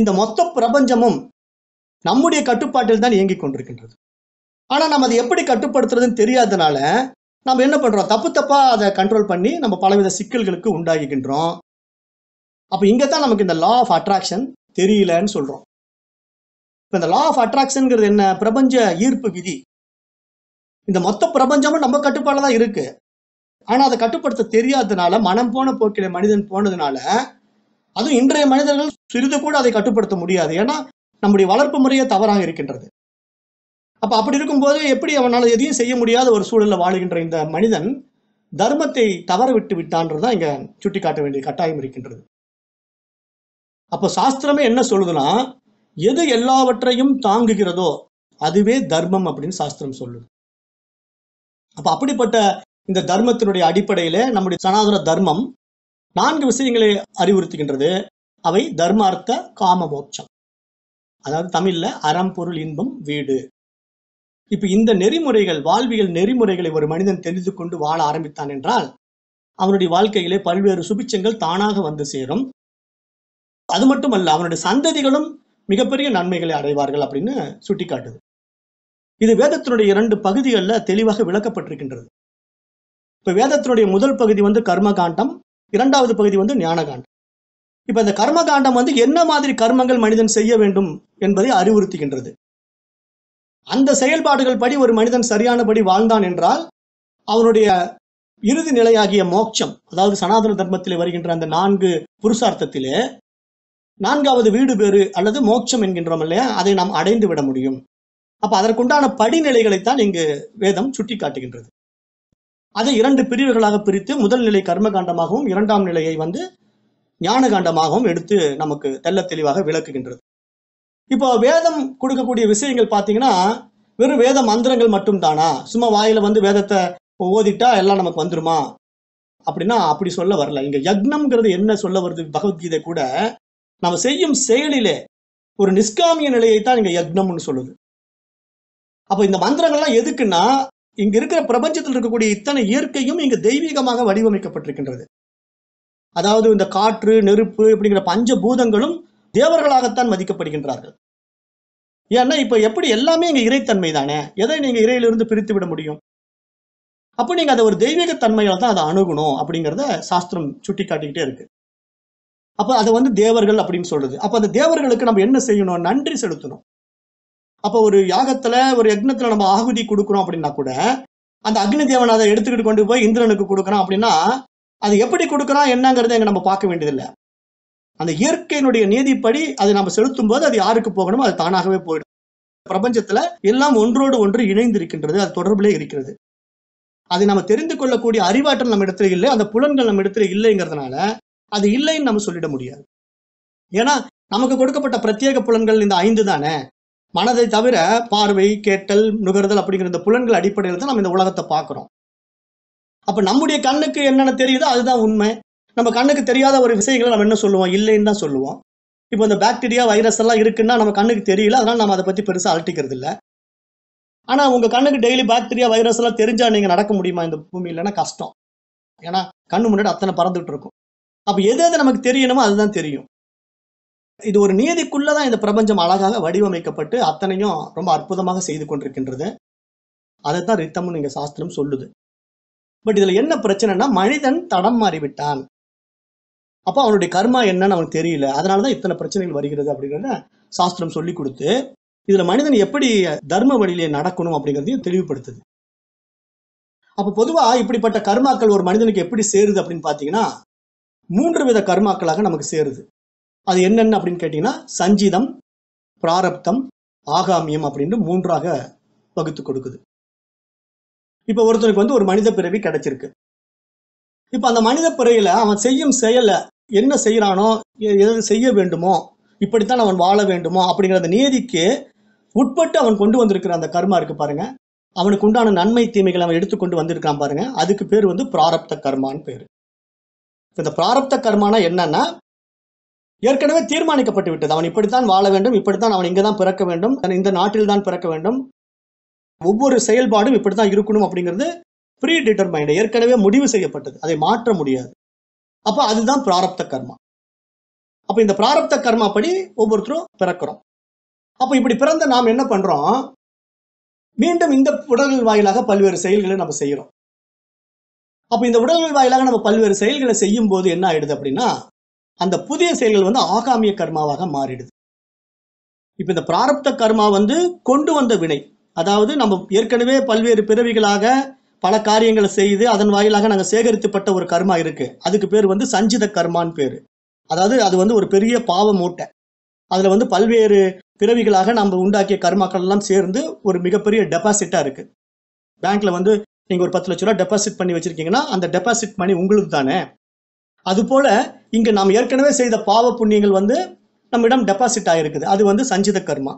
Speaker 1: இந்த மொத்த பிரபஞ்சமும் நம்முடைய கட்டுப்பாட்டில் தான் இயங்கிக் கொண்டிருக்கின்றது ஆனால் நம்ம அதை எப்படி கட்டுப்படுத்துறதுன்னு தெரியாதனால நம்ம என்ன பண்ணுறோம் தப்பு தப்பாக அதை கண்ட்ரோல் பண்ணி நம்ம பலவித சிக்கல்களுக்கு உண்டாகிக்கின்றோம் அப்போ இங்கே தான் நமக்கு இந்த லா ஆஃப் அட்ராக்ஷன் தெரியலன்னு சொல்கிறோம் இப்ப இந்த லா ஆஃப் அட்ராக்ஷனுங்கிறது என்ன பிரபஞ்ச ஈர்ப்பு விதி இந்த மொத்த பிரபஞ்சமும் நம்ம கட்டுப்பாடில் தான் இருக்கு ஆனால் அதை கட்டுப்படுத்த தெரியாததுனால மனம் போன போக்கில மனிதன் போனதுனால அதுவும் இன்றைய மனிதர்கள் சிறிது கூட அதை கட்டுப்படுத்த முடியாது ஏன்னா நம்முடைய வளர்ப்பு முறையே தவறாக இருக்கின்றது அப்ப அப்படி இருக்கும்போது எப்படி அவனால் எதையும் செய்ய முடியாத ஒரு சூழலில் வாழுகின்ற இந்த மனிதன் தர்மத்தை தவற விட்டு விட்டான்றதுதான் இங்க சுட்டி காட்ட வேண்டிய கட்டாயம் இருக்கின்றது அப்போ சாஸ்திரமே என்ன சொல்லுதுன்னா எது எல்லாவற்றையும் தாங்குகிறதோ அதுவே தர்மம் அப்படின்னு சாஸ்திரம் சொல்லுது அப்ப அப்படிப்பட்ட இந்த தர்மத்தினுடைய அடிப்படையில நம்முடைய சனாதன தர்மம் நான்கு விஷயங்களை அறிவுறுத்துகின்றது அவை தர்மார்த்த காம மோட்சம் அதாவது தமிழ்ல அறம் பொருள் இன்பம் வீடு இப்ப இந்த நெறிமுறைகள் வாழ்வியல் நெறிமுறைகளை ஒரு மனிதன் தெரிந்து கொண்டு வாழ ஆரம்பித்தான் என்றால் அவனுடைய வாழ்க்கையிலே பல்வேறு சுபிச்சங்கள் தானாக வந்து சேரும் அது மட்டுமல்ல அவனுடைய சந்ததிகளும் மிகப்பெரிய நன்மைகளை அடைவார்கள் அப்படின்னு சுட்டிக்காட்டுது இது வேதத்தினுடைய இரண்டு பகுதிகளில் தெளிவாக விளக்கப்பட்டிருக்கின்றது இப்போ வேதத்தினுடைய முதல் பகுதி வந்து கர்ம காண்டம் இரண்டாவது பகுதி வந்து ஞான காண்டம் இப்போ இந்த கர்ம காண்டம் வந்து என்ன மாதிரி கர்மங்கள் மனிதன் செய்ய வேண்டும் என்பதை அறிவுறுத்துகின்றது அந்த செயல்பாடுகள் படி ஒரு மனிதன் சரியானபடி வாழ்ந்தான் என்றால் அவனுடைய இறுதி நிலையாகிய மோட்சம் அதாவது சனாதன தர்மத்திலே வருகின்ற அந்த நான்கு புருஷார்த்தத்திலே நான்காவது வீடு பேறு அல்லது மோட்சம் என்கின்றோம் இல்லையா அதை நாம் அடைந்து விட முடியும் அப்ப அதற்குண்டான படிநிலைகளைத்தான் இங்கு வேதம் சுட்டி காட்டுகின்றது அதை இரண்டு பிரிவுகளாக பிரித்து முதல் நிலை கர்மகாண்டமாகவும் இரண்டாம் நிலையை வந்து ஞானகாண்டமாகவும் எடுத்து நமக்கு தெல்ல தெளிவாக விளக்குகின்றது இப்போ வேதம் கொடுக்கக்கூடிய விஷயங்கள் பார்த்தீங்கன்னா வெறும் வேத மந்திரங்கள் மட்டும் தானா சும்மா வாயில வந்து வேதத்தை ஓதிட்டா எல்லாம் நமக்கு வந்துருமா அப்படின்னா அப்படி சொல்ல வரல இங்க யக்னம்ங்கிறது என்ன சொல்ல வருது பகவத்கீதை கூட நாம் செய்யும் செயலிலே ஒரு நிஷ்காமிய நிலையை தான் இங்கே யக்னம்னு சொல்லுது அப்போ இந்த மந்திரங்கள்லாம் எதுக்குன்னா இங்க இருக்கிற பிரபஞ்சத்தில் இருக்கக்கூடிய இத்தனை இயற்கையும் இங்கு தெய்வீகமாக வடிவமைக்கப்பட்டிருக்கின்றது அதாவது இந்த காற்று நெருப்பு இப்படிங்கிற பஞ்ச பூதங்களும் தேவர்களாகத்தான் மதிக்கப்படுகின்றார்கள் ஏன்னா இப்போ எப்படி எல்லாமே இங்கே இறைத்தன்மை தானே எதை நீங்கள் இறையிலிருந்து பிரித்து விட முடியும் அப்போ நீங்கள் அதை ஒரு தெய்வீகத்தன்மையால் தான் அதை அணுகணும் அப்படிங்கிறத சாஸ்திரம் சுட்டி காட்டிக்கிட்டே இருக்கு அப்போ அதை வந்து தேவர்கள் அப்படின்னு சொல்றது அப்ப அந்த தேவர்களுக்கு நம்ம என்ன செய்யணும் நன்றி செலுத்தணும் அப்போ ஒரு யாகத்துல ஒரு யக்னத்துல நம்ம ஆகுதி கொடுக்கணும் அப்படின்னா கூட அந்த அக்னி தேவன் அதை எடுத்துக்கிட்டு கொண்டு போய் இந்திரனுக்கு கொடுக்கணும் அப்படின்னா அது எப்படி கொடுக்குறான் என்னங்கிறத எங்க நம்ம பார்க்க வேண்டியதில்லை அந்த இயற்கையினுடைய நீதிப்படி அதை நம்ம செலுத்தும் போது அது யாருக்கு போகணுமோ அது தானாகவே போயிடும் பிரபஞ்சத்துல எல்லாம் ஒன்றோடு ஒன்று இணைந்திருக்கின்றது அது தொடர்பிலே இருக்கிறது அதை நம்ம தெரிந்து கொள்ளக்கூடிய அறிவாற்றல் நம்ம இடத்துல இல்லை அந்த புலன்கள் நம்ம இடத்துல இல்லைங்கிறதுனால அது இல்லைன்னு நம்ம சொல்லிட முடியாது ஏன்னா நமக்கு கொடுக்கப்பட்ட பிரத்யேக புலன்கள் இந்த ஐந்து தானே மனதை தவிர பார்வை கேட்டல் நுகர்தல் அப்படிங்கிற இந்த புலன்கள் அடிப்படையில் தான் நம்ம இந்த உலகத்தை பார்க்குறோம் அப்போ நம்முடைய கண்ணுக்கு என்னென்ன தெரியுதோ அதுதான் உண்மை நம்ம கண்ணுக்கு தெரியாத ஒரு விஷயங்களை நம்ம என்ன சொல்லுவோம் இல்லைன்னு தான் சொல்லுவோம் இப்போ இந்த பாக்டீரியா வைரஸ் எல்லாம் இருக்குன்னா நம்ம கண்ணுக்கு தெரியல அதனால் நம்ம அதை பற்றி பெருசாக அழட்டிக்கிறது இல்லை ஆனால் உங்கள் கண்ணுக்கு டெய்லி பாக்டீரியா வைரஸ் எல்லாம் தெரிஞ்சால் நீங்கள் நடக்க முடியுமா இந்த இல்லைன்னா கஷ்டம் ஏன்னா கண்ணு முன்னாடி அத்தனை பறந்துகிட்டு இருக்கும் அப்போ எது எது நமக்கு தெரியணுமோ அதுதான் தெரியும் இது ஒரு நீதிக்குள்ளதான் தான் இந்த பிரபஞ்சம் அழகாக வடிவமைக்கப்பட்டு அத்தனையும் ரொம்ப அற்புதமாக செய்து கொண்டிருக்கின்றது அதை தான் ரித்தம்னு இங்கே சாஸ்திரம் சொல்லுது பட் இதில் என்ன பிரச்சனைனா மனிதன் தடம் மாறிவிட்டான் அப்போ அவனுடைய கர்மா என்னன்னு அவனுக்கு தெரியல அதனால தான் இத்தனை பிரச்சனைகள் வருகிறது அப்படிங்கிறத சாஸ்திரம் சொல்லி கொடுத்து இதில் மனிதன் எப்படி தர்ம வழியிலே நடக்கணும் அப்படிங்கிறதையும் தெளிவுபடுத்துது அப்போ பொதுவாக இப்படிப்பட்ட கர்மாக்கள் ஒரு மனிதனுக்கு எப்படி சேருது அப்படின்னு பார்த்தீங்கன்னா மூன்று வித கர்மாக்களாக நமக்கு சேருது அது என்னென்ன அப்படின்னு கேட்டிங்கன்னா சஞ்சிதம் பிராரப்தம் ஆகாமியம் அப்படின்னு மூன்றாக வகுத்து கொடுக்குது இப்போ ஒருத்தனுக்கு வந்து ஒரு மனித பிறவி கிடைச்சிருக்கு இப்போ அந்த மனித பிறவியில் அவன் செய்யும் செயலை என்ன செய்கிறானோ எது செய்ய வேண்டுமோ இப்படித்தான் அவன் வாழ வேண்டுமோ அப்படிங்கிற அந்த நியதிக்கு உட்பட்டு அவன் கொண்டு வந்திருக்கிற அந்த கர்மா இருக்கு பாருங்க அவனுக்கு உண்டான நன்மை தீமைகள் அவன் எடுத்துக்கொண்டு வந்திருக்கான் பாருங்க அதுக்கு பேர் வந்து பிராரப்த கர்மான்னு பேர் இந்த பிராரப்த கர்மானா என்னன்னா ஏற்கனவே தீர்மானிக்கப்பட்டு விட்டது அவன் இப்படித்தான் வாழ வேண்டும் இப்படித்தான் அவன் இங்கதான் பிறக்க வேண்டும் இந்த நாட்டில் தான் பிறக்க வேண்டும் ஒவ்வொரு செயல்பாடும் இப்படித்தான் இருக்கணும் அப்படிங்கிறது ப்ரீ டிட்டர்மைண்ட் ஏற்கனவே முடிவு செய்யப்பட்டது அதை மாற்ற முடியாது அப்போ அதுதான் பிராரப்த கர்மா அப்போ இந்த பிராரப்த கர்மா படி ஒவ்வொருத்தரும் பிறக்கிறோம் அப்போ இப்படி பிறந்த நாம் என்ன பண்றோம் மீண்டும் இந்த உடல் வாயிலாக பல்வேறு செயல்களை நம்ம செய்கிறோம் அப்போ இந்த உடல்கள் வாயிலாக நம்ம பல்வேறு செயல்களை செய்யும் போது என்ன ஆயிடுது அப்படின்னா அந்த புதிய செயல்கள் வந்து ஆகாமிய கர்மாவாக மாறிடுது இப்போ இந்த பிராரப்த கர்மா வந்து கொண்டு வந்த வினை அதாவது நம்ம ஏற்கனவே பல்வேறு பிறவிகளாக பல காரியங்களை செய்து அதன் வாயிலாக நாங்கள் சேகரித்துப்பட்ட ஒரு கர்மா இருக்கு அதுக்கு பேர் வந்து சஞ்சித கர்மான்னு பேர் அதாவது அது வந்து ஒரு பெரிய பாவ மூட்டை அதில் வந்து பல்வேறு பிறவிகளாக நம்ம உண்டாக்கிய கர்மாக்கள் எல்லாம் சேர்ந்து ஒரு மிகப்பெரிய டெபாசிட்டாக இருக்குது பேங்க்கில் வந்து நீங்கள் ஒரு பத்து லட்ச ரூபா டெபாசிட் பண்ணி வச்சிருக்கீங்கன்னா அந்த டெபாசிட் மணி உங்களுக்கு தானே அதுபோல் இங்கே நாம் ஏற்கனவே செய்த பாவ புண்ணியங்கள் வந்து நம்மிடம் டெபாசிட் ஆகிருக்குது அது வந்து சஞ்சித கர்மா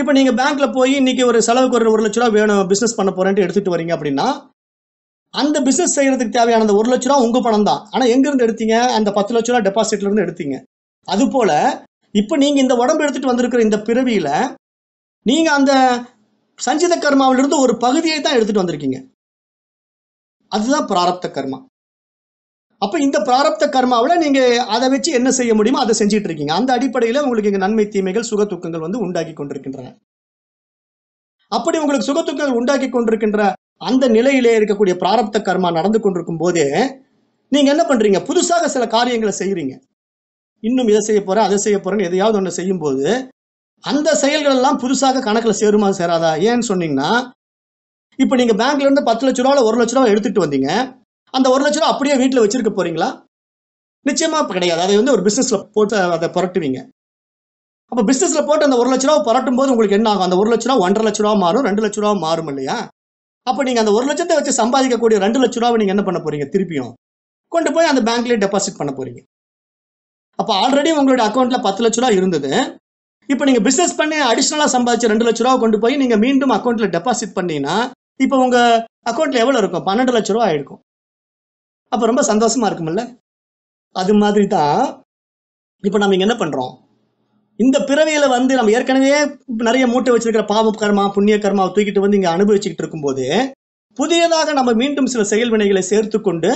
Speaker 1: இப்போ நீங்கள் பேங்க்கில் போய் இன்னைக்கு ஒரு செலவுக்கு ஒரு ஒரு லட்ச ரூபா வேணும் பிஸ்னஸ் பண்ண போறேன்ட்டு எடுத்துட்டு வரீங்க அப்படின்னா அந்த பிஸ்னஸ் செய்கிறதுக்கு தேவையான அந்த ஒரு லட்ச ரூபா உங்கள் பணம் தான் ஆனால் எங்கேருந்து எடுத்தீங்க அந்த பத்து லட்ச ரூபா இருந்து எடுத்தீங்க அதுபோல் இப்போ நீங்கள் இந்த உடம்பு எடுத்துகிட்டு வந்திருக்கிற இந்த பிறவியில் நீங்கள் அந்த சஞ்சித கர்மாவிலிருந்து ஒரு பகுதியை தான் எடுத்துட்டு வந்திருக்கீங்க அதுதான் பிராரப்த கர்மா அப்போ இந்த பிராரப்த கர்மாவில நீங்க அதை வச்சு என்ன செய்ய முடியுமோ அதை செஞ்சுட்டு இருக்கீங்க அந்த அடிப்படையில உங்களுக்கு இங்க நன்மை தீமைகள் சுக துக்கங்கள் வந்து உண்டாக்கி கொண்டிருக்கின்றன அப்படி உங்களுக்கு சுக துக்கங்கள் உண்டாக்கி கொண்டிருக்கின்ற அந்த நிலையிலே இருக்கக்கூடிய பிராரப்த கர்மா நடந்து கொண்டிருக்கும் போதே நீங்க என்ன பண்றீங்க புதுசாக சில காரியங்களை செய்யறீங்க இன்னும் இதை செய்ய போறேன் அதை செய்ய போறேன்னு எதையாவது ஒன்று செய்யும்போது அந்த செயல்கள் எல்லாம் புதுசாக கணக்கில் சேருமா சேராதா ஏன்னு சொன்னீங்கன்னா இப்போ நீங்கள் பேங்க்லேருந்து பத்து லட்ச ரூபாவில் ஒரு லட்ச ரூபா எடுத்துகிட்டு வந்தீங்க அந்த ஒரு லட்ச ரூபா அப்படியே வீட்டில் வச்சிருக்க போறீங்களா நிச்சயமாக கிடையாது அதை வந்து ஒரு பிஸ்னஸில் போட்டு அதை புரட்டுவீங்க அப்போ பிஸ்னஸில் போட்டு அந்த ஒரு லட்ச ரூபா புரட்டும் போது உங்களுக்கு என்ன ஆகும் அந்த ஒரு லட்ச ரூபா ஒன்றரை லட்ச ரூபா மாறும் ரெண்டு லட்ச ரூபா மாறும் இல்லையா அப்போ நீங்கள் அந்த ஒரு லட்சத்தை வச்சு சம்பாதிக்கக்கூடிய ரெண்டு லட்ச ரூபாவை நீங்கள் என்ன பண்ண போகிறீங்க திருப்பியும் கொண்டு போய் அந்த பேங்க்லேயே டெபாசிட் பண்ண போகிறீங்க அப்போ ஆல்ரெடி உங்களுடைய அக்கௌண்ட்டில் பத்து லட்ச ரூபா இருந்தது இப்போ நீங்கள் பிஸ்னஸ் பண்ணி அடிஷ்னலாக சம்பாதிச்சு ரெண்டு லட்ச ரூபா கொண்டு போய் நீங்கள் மீண்டும் அக்கௌண்ட்டில் டெபாசிட் பண்ணீங்கன்னா இப்போ உங்கள் அக்கௌண்ட்டில் எவ்வளோ இருக்கும் பன்னெண்டு லட்ச ரூபா ஆகிருக்கும் அப்போ ரொம்ப சந்தோஷமாக இருக்குமில்ல அது மாதிரி தான் இப்போ நம்ம இங்கே என்ன பண்ணுறோம் இந்த பிறவியில் வந்து நம்ம ஏற்கனவே நிறைய மூட்டை வச்சிருக்கிற பாவ கர்மா புண்ணிய கர்மா தூக்கிட்டு வந்து இங்கே அனுபவிச்சுக்கிட்டு இருக்கும்போது புதியதாக நம்ம மீண்டும் சில செயல்வினைகளை சேர்த்து கொண்டு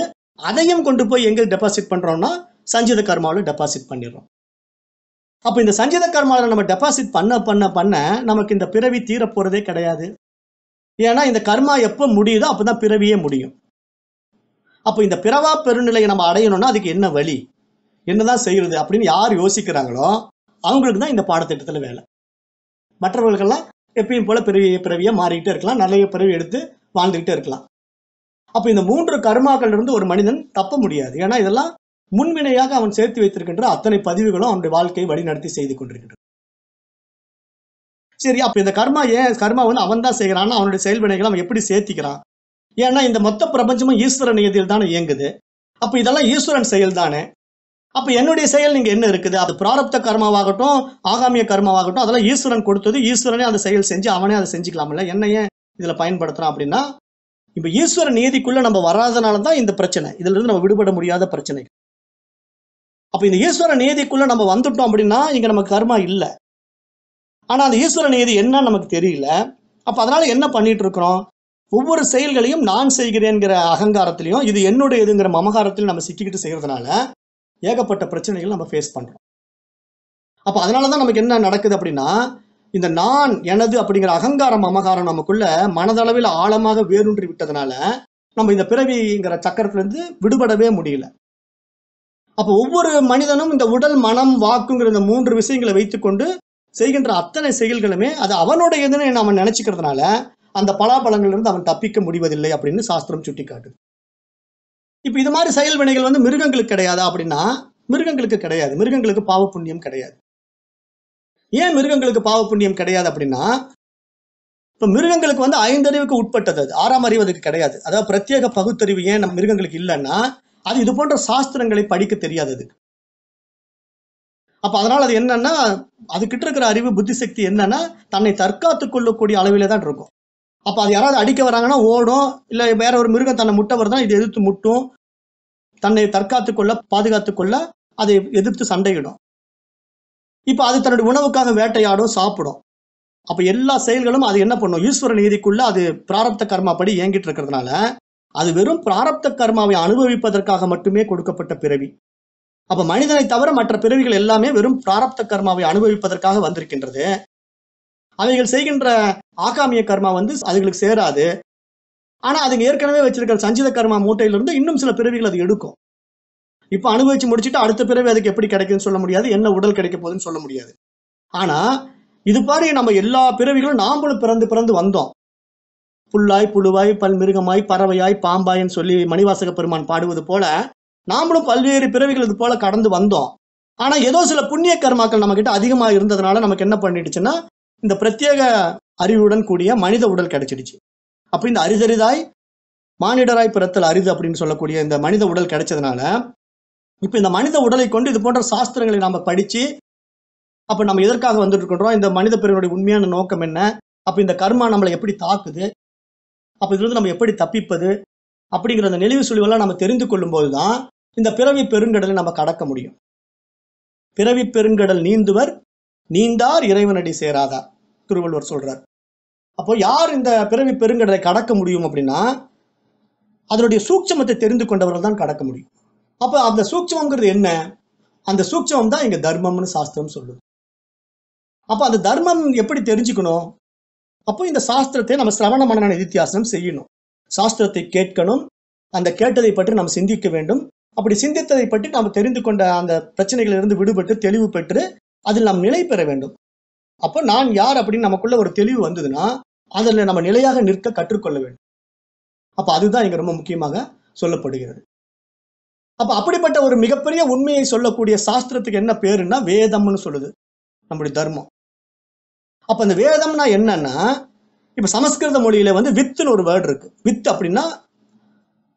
Speaker 1: அதையும் கொண்டு போய் எங்கே டெபாசிட் பண்ணுறோம்னா சஞ்சித கர்மாவில் டெபாசிட் பண்ணிடுறோம் அப்போ இந்த சஞ்சீத கர்மாவில் நம்ம டெபாசிட் பண்ண பண்ண பண்ண நமக்கு இந்த பிறவி தீரப்போகிறதே கிடையாது ஏன்னா இந்த கர்மா எப்போ முடியுதோ அப்போ தான் பிறவியே முடியும் அப்போ இந்த பிறவா பெருநிலையை நம்ம அடையணும்னா அதுக்கு என்ன வழி என்னதான் செய்யறது அப்படின்னு யார் யோசிக்கிறாங்களோ அவங்களுக்கு தான் இந்த பாடத்திட்டத்தில் வேலை மற்றவர்களுக்கெல்லாம் எப்பயும் போல பிறவிய பிறவியாக மாறிக்கிட்டே இருக்கலாம் நிறைய பிறவி எடுத்து வாழ்ந்துக்கிட்டே இருக்கலாம் அப்போ இந்த மூன்று கர்மாக்கள் இருந்து ஒரு மனிதன் தப்ப முடியாது ஏன்னா இதெல்லாம் முன்வினையாக அவன் சேர்த்து வைத்திருக்கின்ற அத்தனை பதிவுகளும் அவனுடைய வாழ்க்கையை வழிநடத்தி செய்து கொண்டிருக்கின்றான் சரி அப்ப இந்த கர்மா ஏன் கர்மா வந்து அவன் தான் செய்கிறான் அவனுடைய செயல்வினைகளை அவன் எப்படி சேர்த்திக்கிறான் ஏன்னா இந்த மொத்த பிரபஞ்சமும் ஈஸ்வரன் நியதியில் தானே இயங்குது அப்ப இதெல்லாம் ஈஸ்வரன் செயல் தானே அப்ப என்னுடைய செயல் நீங்க என்ன இருக்குது அது பிராரப்த கர்மாவாகட்டும் ஆகாமிய கர்மாவாகட்டும் அதெல்லாம் ஈஸ்வரன் கொடுத்தது ஈஸ்வரனே அந்த செயல் செஞ்சு அவனே அதை செஞ்சுக்கலாம்ல என்ன ஏன் இதுல பயன்படுத்துறான் அப்படின்னா இப்ப ஈஸ்வர நீதிக்குள்ள நம்ம வராதனால தான் இந்த பிரச்சனை இதுல இருந்து நம்ம விடுபட முடியாத பிரச்சனை அப்போ இந்த ஈஸ்வர நீதிக்குள்ளே நம்ம வந்துட்டோம் அப்படின்னா இங்கே நமக்கு கர்மா இல்லை ஆனால் அந்த ஈஸ்வர நீதி என்னன்னு நமக்கு தெரியல அப்போ அதனால் என்ன பண்ணிகிட்டு இருக்கிறோம் ஒவ்வொரு செயல்களையும் நான் செய்கிறேங்கிற அகங்காரத்திலையும் இது என்னுடையதுங்கிற மமகாரத்திலையும் நம்ம சிக்கிக்கிட்டு செய்கிறதுனால ஏகப்பட்ட பிரச்சனைகள் நம்ம ஃபேஸ் பண்ணுறோம் அப்போ அதனால தான் நமக்கு என்ன நடக்குது அப்படின்னா இந்த நான் எனது அப்படிங்கிற அகங்காரம் மமகாரம் நமக்குள்ள மனதளவில் ஆழமாக வேரூன்றி விட்டதுனால நம்ம இந்த பிறவிங்கிற சக்கரத்துலேருந்து விடுபடவே முடியல அப்போ ஒவ்வொரு மனிதனும் இந்த உடல் மனம் வாக்குங்கிற இந்த மூன்று விஷயங்களை வைத்துக்கொண்டு செய்கின்ற அத்தனை செயல்களுமே அது அவனுடையதுன்னு அவன் நினைச்சுக்கிறதுனால அந்த பலாபலங்களிலிருந்து அவன் தப்பிக்க முடிவதில்லை அப்படின்னு சாஸ்திரம் சுட்டி காட்டுது இப்போ இது மாதிரி செயல் வினைகள் வந்து மிருகங்களுக்கு கிடையாது அப்படின்னா மிருகங்களுக்கு கிடையாது மிருகங்களுக்கு பாவ புண்ணியம் கிடையாது ஏன் மிருகங்களுக்கு பாவ புண்ணியம் கிடையாது அப்படின்னா இப்போ மிருகங்களுக்கு வந்து ஐந்தறிவுக்கு உட்பட்டது அது ஆறாம் அறிவு அதுக்கு கிடையாது அதாவது பிரத்யேக பகுத்தறிவு ஏன் நம்ம மிருகங்களுக்கு இல்லைன்னா அது இது போன்ற சாஸ்திரங்களை படிக்க தெரியாதது அப்போ அதனால் அது என்னன்னா கிட்ட இருக்கிற அறிவு புத்தி சக்தி என்னன்னா தன்னை தற்காத்து கொள்ளக்கூடிய அளவில தான் இருக்கும் அப்போ அது யாராவது அடிக்க வராங்கன்னா ஓடும் இல்லை வேற ஒரு மிருகம் தன்னை முட்டை வருதா இது எதிர்த்து முட்டும் தன்னை தற்காத்து கொள்ள பாதுகாத்து கொள்ள அதை எதிர்த்து சண்டையிடும் இப்போ அது தன்னுடைய உணவுக்காக வேட்டையாடும் சாப்பிடும் அப்போ எல்லா செயல்களும் அது என்ன பண்ணும் ஈஸ்வர நீதிக்குள்ள அது பிராரப்த கர்மா படி இயங்கிட்டு இருக்கிறதுனால அது வெறும் பிராரப்த கர்மாவை அனுபவிப்பதற்காக மட்டுமே கொடுக்கப்பட்ட பிறவி அப்ப மனிதனை தவிர மற்ற பிறவிகள் எல்லாமே வெறும் பிராரப்த கர்மாவை அனுபவிப்பதற்காக வந்திருக்கின்றது அவைகள் செய்கின்ற ஆகாமிய கர்மா வந்து அதுகளுக்கு சேராது ஆனா அதுங்க ஏற்கனவே வச்சிருக்கிற சஞ்சித கர்மா மூட்டையிலிருந்து இன்னும் சில பிறவிகள் அது எடுக்கும் இப்ப அனுபவிச்சு முடிச்சுட்டு அடுத்த பிறவி அதுக்கு எப்படி கிடைக்குதுன்னு சொல்ல முடியாது என்ன உடல் கிடைக்க போகுதுன்னு சொல்ல முடியாது ஆனா இது பாரு நம்ம எல்லா பிறவிகளும் நாம்பளும் பிறந்து பிறந்து வந்தோம் புல்லாய் புழுவாய் பல்மிருகமாய் பறவையாய் பாம்பாயின்னு சொல்லி மணிவாசக பெருமான் பாடுவது போல நாமளும் பல்வேறு பிறவிகள் இது போல கடந்து வந்தோம் ஆனா ஏதோ சில புண்ணிய கர்மாக்கள் நம்ம கிட்ட அதிகமா இருந்ததுனால நமக்கு என்ன பண்ணிடுச்சுன்னா இந்த பிரத்யேக அறிவுடன் கூடிய மனித உடல் கிடைச்சிடுச்சு அப்ப இந்த அரிதரிதாய் மானிடராய் பிறத்தல் அரிது அப்படின்னு சொல்லக்கூடிய இந்த மனித உடல் கிடைச்சதுனால இப்ப இந்த மனித உடலை கொண்டு இது போன்ற சாஸ்திரங்களை நாம படிச்சு அப்போ நம்ம எதற்காக வந்துட்டு இருக்கின்றோம் இந்த மனித பிறனுடைய உண்மையான நோக்கம் என்ன அப்ப இந்த கர்மா நம்மளை எப்படி தாக்குது அப்போ இதுல நம்ம எப்படி தப்பிப்பது அப்படிங்கிற அந்த நெளிவு சுழிவெல்லாம் நம்ம தெரிந்து கொள்ளும்போது தான் இந்த பிறவி பெருங்கடலை நம்ம கடக்க முடியும் பிறவி பெருங்கடல் நீந்துவர் நீந்தார் இறைவனடி சேராதார் திருவள்ளுவர் சொல்றார் அப்போ யார் இந்த பிறவி பெருங்கடலை கடக்க முடியும் அப்படின்னா அதனுடைய சூட்சமத்தை தெரிந்து கொண்டவர்கள் தான் கடக்க முடியும் அப்போ அந்த சூட்சமங்கிறது என்ன அந்த சூட்சமம் தான் இங்க தர்மம்னு சாஸ்திரம் சொல்லுது அப்போ அந்த தர்மம் எப்படி தெரிஞ்சுக்கணும் அப்போ இந்த சாஸ்திரத்தை நம்ம சிரவண மன நிதித்தியாசனம் செய்யணும் சாஸ்திரத்தை கேட்கணும் அந்த கேட்டதை பற்றி நாம் சிந்திக்க வேண்டும் அப்படி சிந்தித்ததை பற்றி நாம் தெரிந்து கொண்ட அந்த பிரச்சனைகளிலிருந்து விடுபட்டு தெளிவு பெற்று அதில் நாம் நிலை பெற வேண்டும் அப்போ நான் யார் அப்படின்னு நமக்குள்ள ஒரு தெளிவு வந்ததுன்னா அதில் நம்ம நிலையாக நிற்க கற்றுக்கொள்ள வேண்டும் அப்போ அதுதான் இங்கே ரொம்ப முக்கியமாக சொல்லப்படுகிறது அப்போ அப்படிப்பட்ட ஒரு மிகப்பெரிய உண்மையை சொல்லக்கூடிய சாஸ்திரத்துக்கு என்ன பேருன்னா வேதம்னு சொல்லுது நம்முடைய தர்மம் அப்போ அந்த வேதம்னா என்னன்னா இப்போ சமஸ்கிருத மொழியில வந்து வித்துன்னு ஒரு வேர்டு இருக்கு வித் அப்படின்னா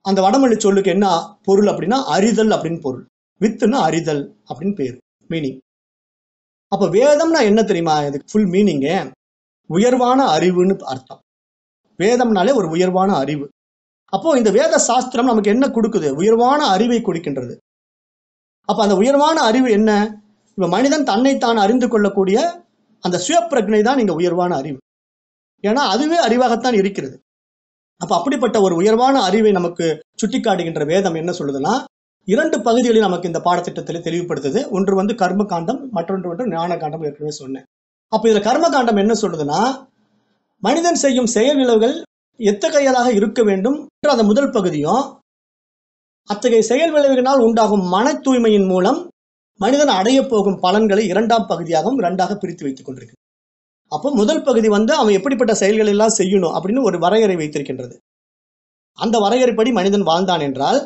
Speaker 1: அந்த வடமொழி சொல்லுக்கு என்ன பொருள் அப்படின்னா அறிதல் அப்படின்னு பொருள் வித்துன்னா அறிதல் அப்படின்னு பேர் மீனிங் அப்போ வேதம்னா என்ன தெரியுமா இதுக்கு ஃபுல் மீனிங்க உயர்வான அறிவுன்னு அர்த்தம் வேதம்னாலே ஒரு உயர்வான அறிவு அப்போ இந்த வேத சாஸ்திரம் நமக்கு என்ன கொடுக்குது உயர்வான அறிவை கொடுக்கின்றது அப்போ அந்த உயர்வான அறிவு என்ன இப்ப மனிதன் தன்னைத்தான் அறிந்து கொள்ளக்கூடிய அந்த சுயப்பிரக்னை தான் இங்கே உயர்வான அறிவு ஏன்னா அதுவே அறிவாகத்தான் இருக்கிறது அப்போ அப்படிப்பட்ட ஒரு உயர்வான அறிவை நமக்கு சுட்டிக்காட்டுகின்ற வேதம் என்ன சொல்லுதுன்னா இரண்டு பகுதிகளில் நமக்கு இந்த பாடத்திட்டத்தில் தெளிவுபடுத்துது ஒன்று வந்து கர்ம காண்டம் மற்றொன்று வந்து ஞான காண்டம் ஏற்கனவே சொன்னேன் அப்போ இதில் கர்ம காண்டம் என்ன சொல்லுதுன்னா மனிதன் செய்யும் செயல் விளைவுகள் எத்தகையதாக இருக்க வேண்டும் என்ற அந்த முதல் பகுதியும் அத்தகைய செயல் விளைவுகளினால் உண்டாகும் மன தூய்மையின் மூலம் மனிதன் அடைய போகும் பலன்களை இரண்டாம் பகுதியாகவும் இரண்டாக பிரித்து வைத்துக் கொண்டிருக்கு அப்போ முதல் பகுதி வந்து அவன் எப்படிப்பட்ட செயல்கள் எல்லாம் செய்யணும் அப்படின்னு ஒரு வரையறை வைத்திருக்கின்றது அந்த வரையறைப்படி மனிதன் வாழ்ந்தான் என்றால்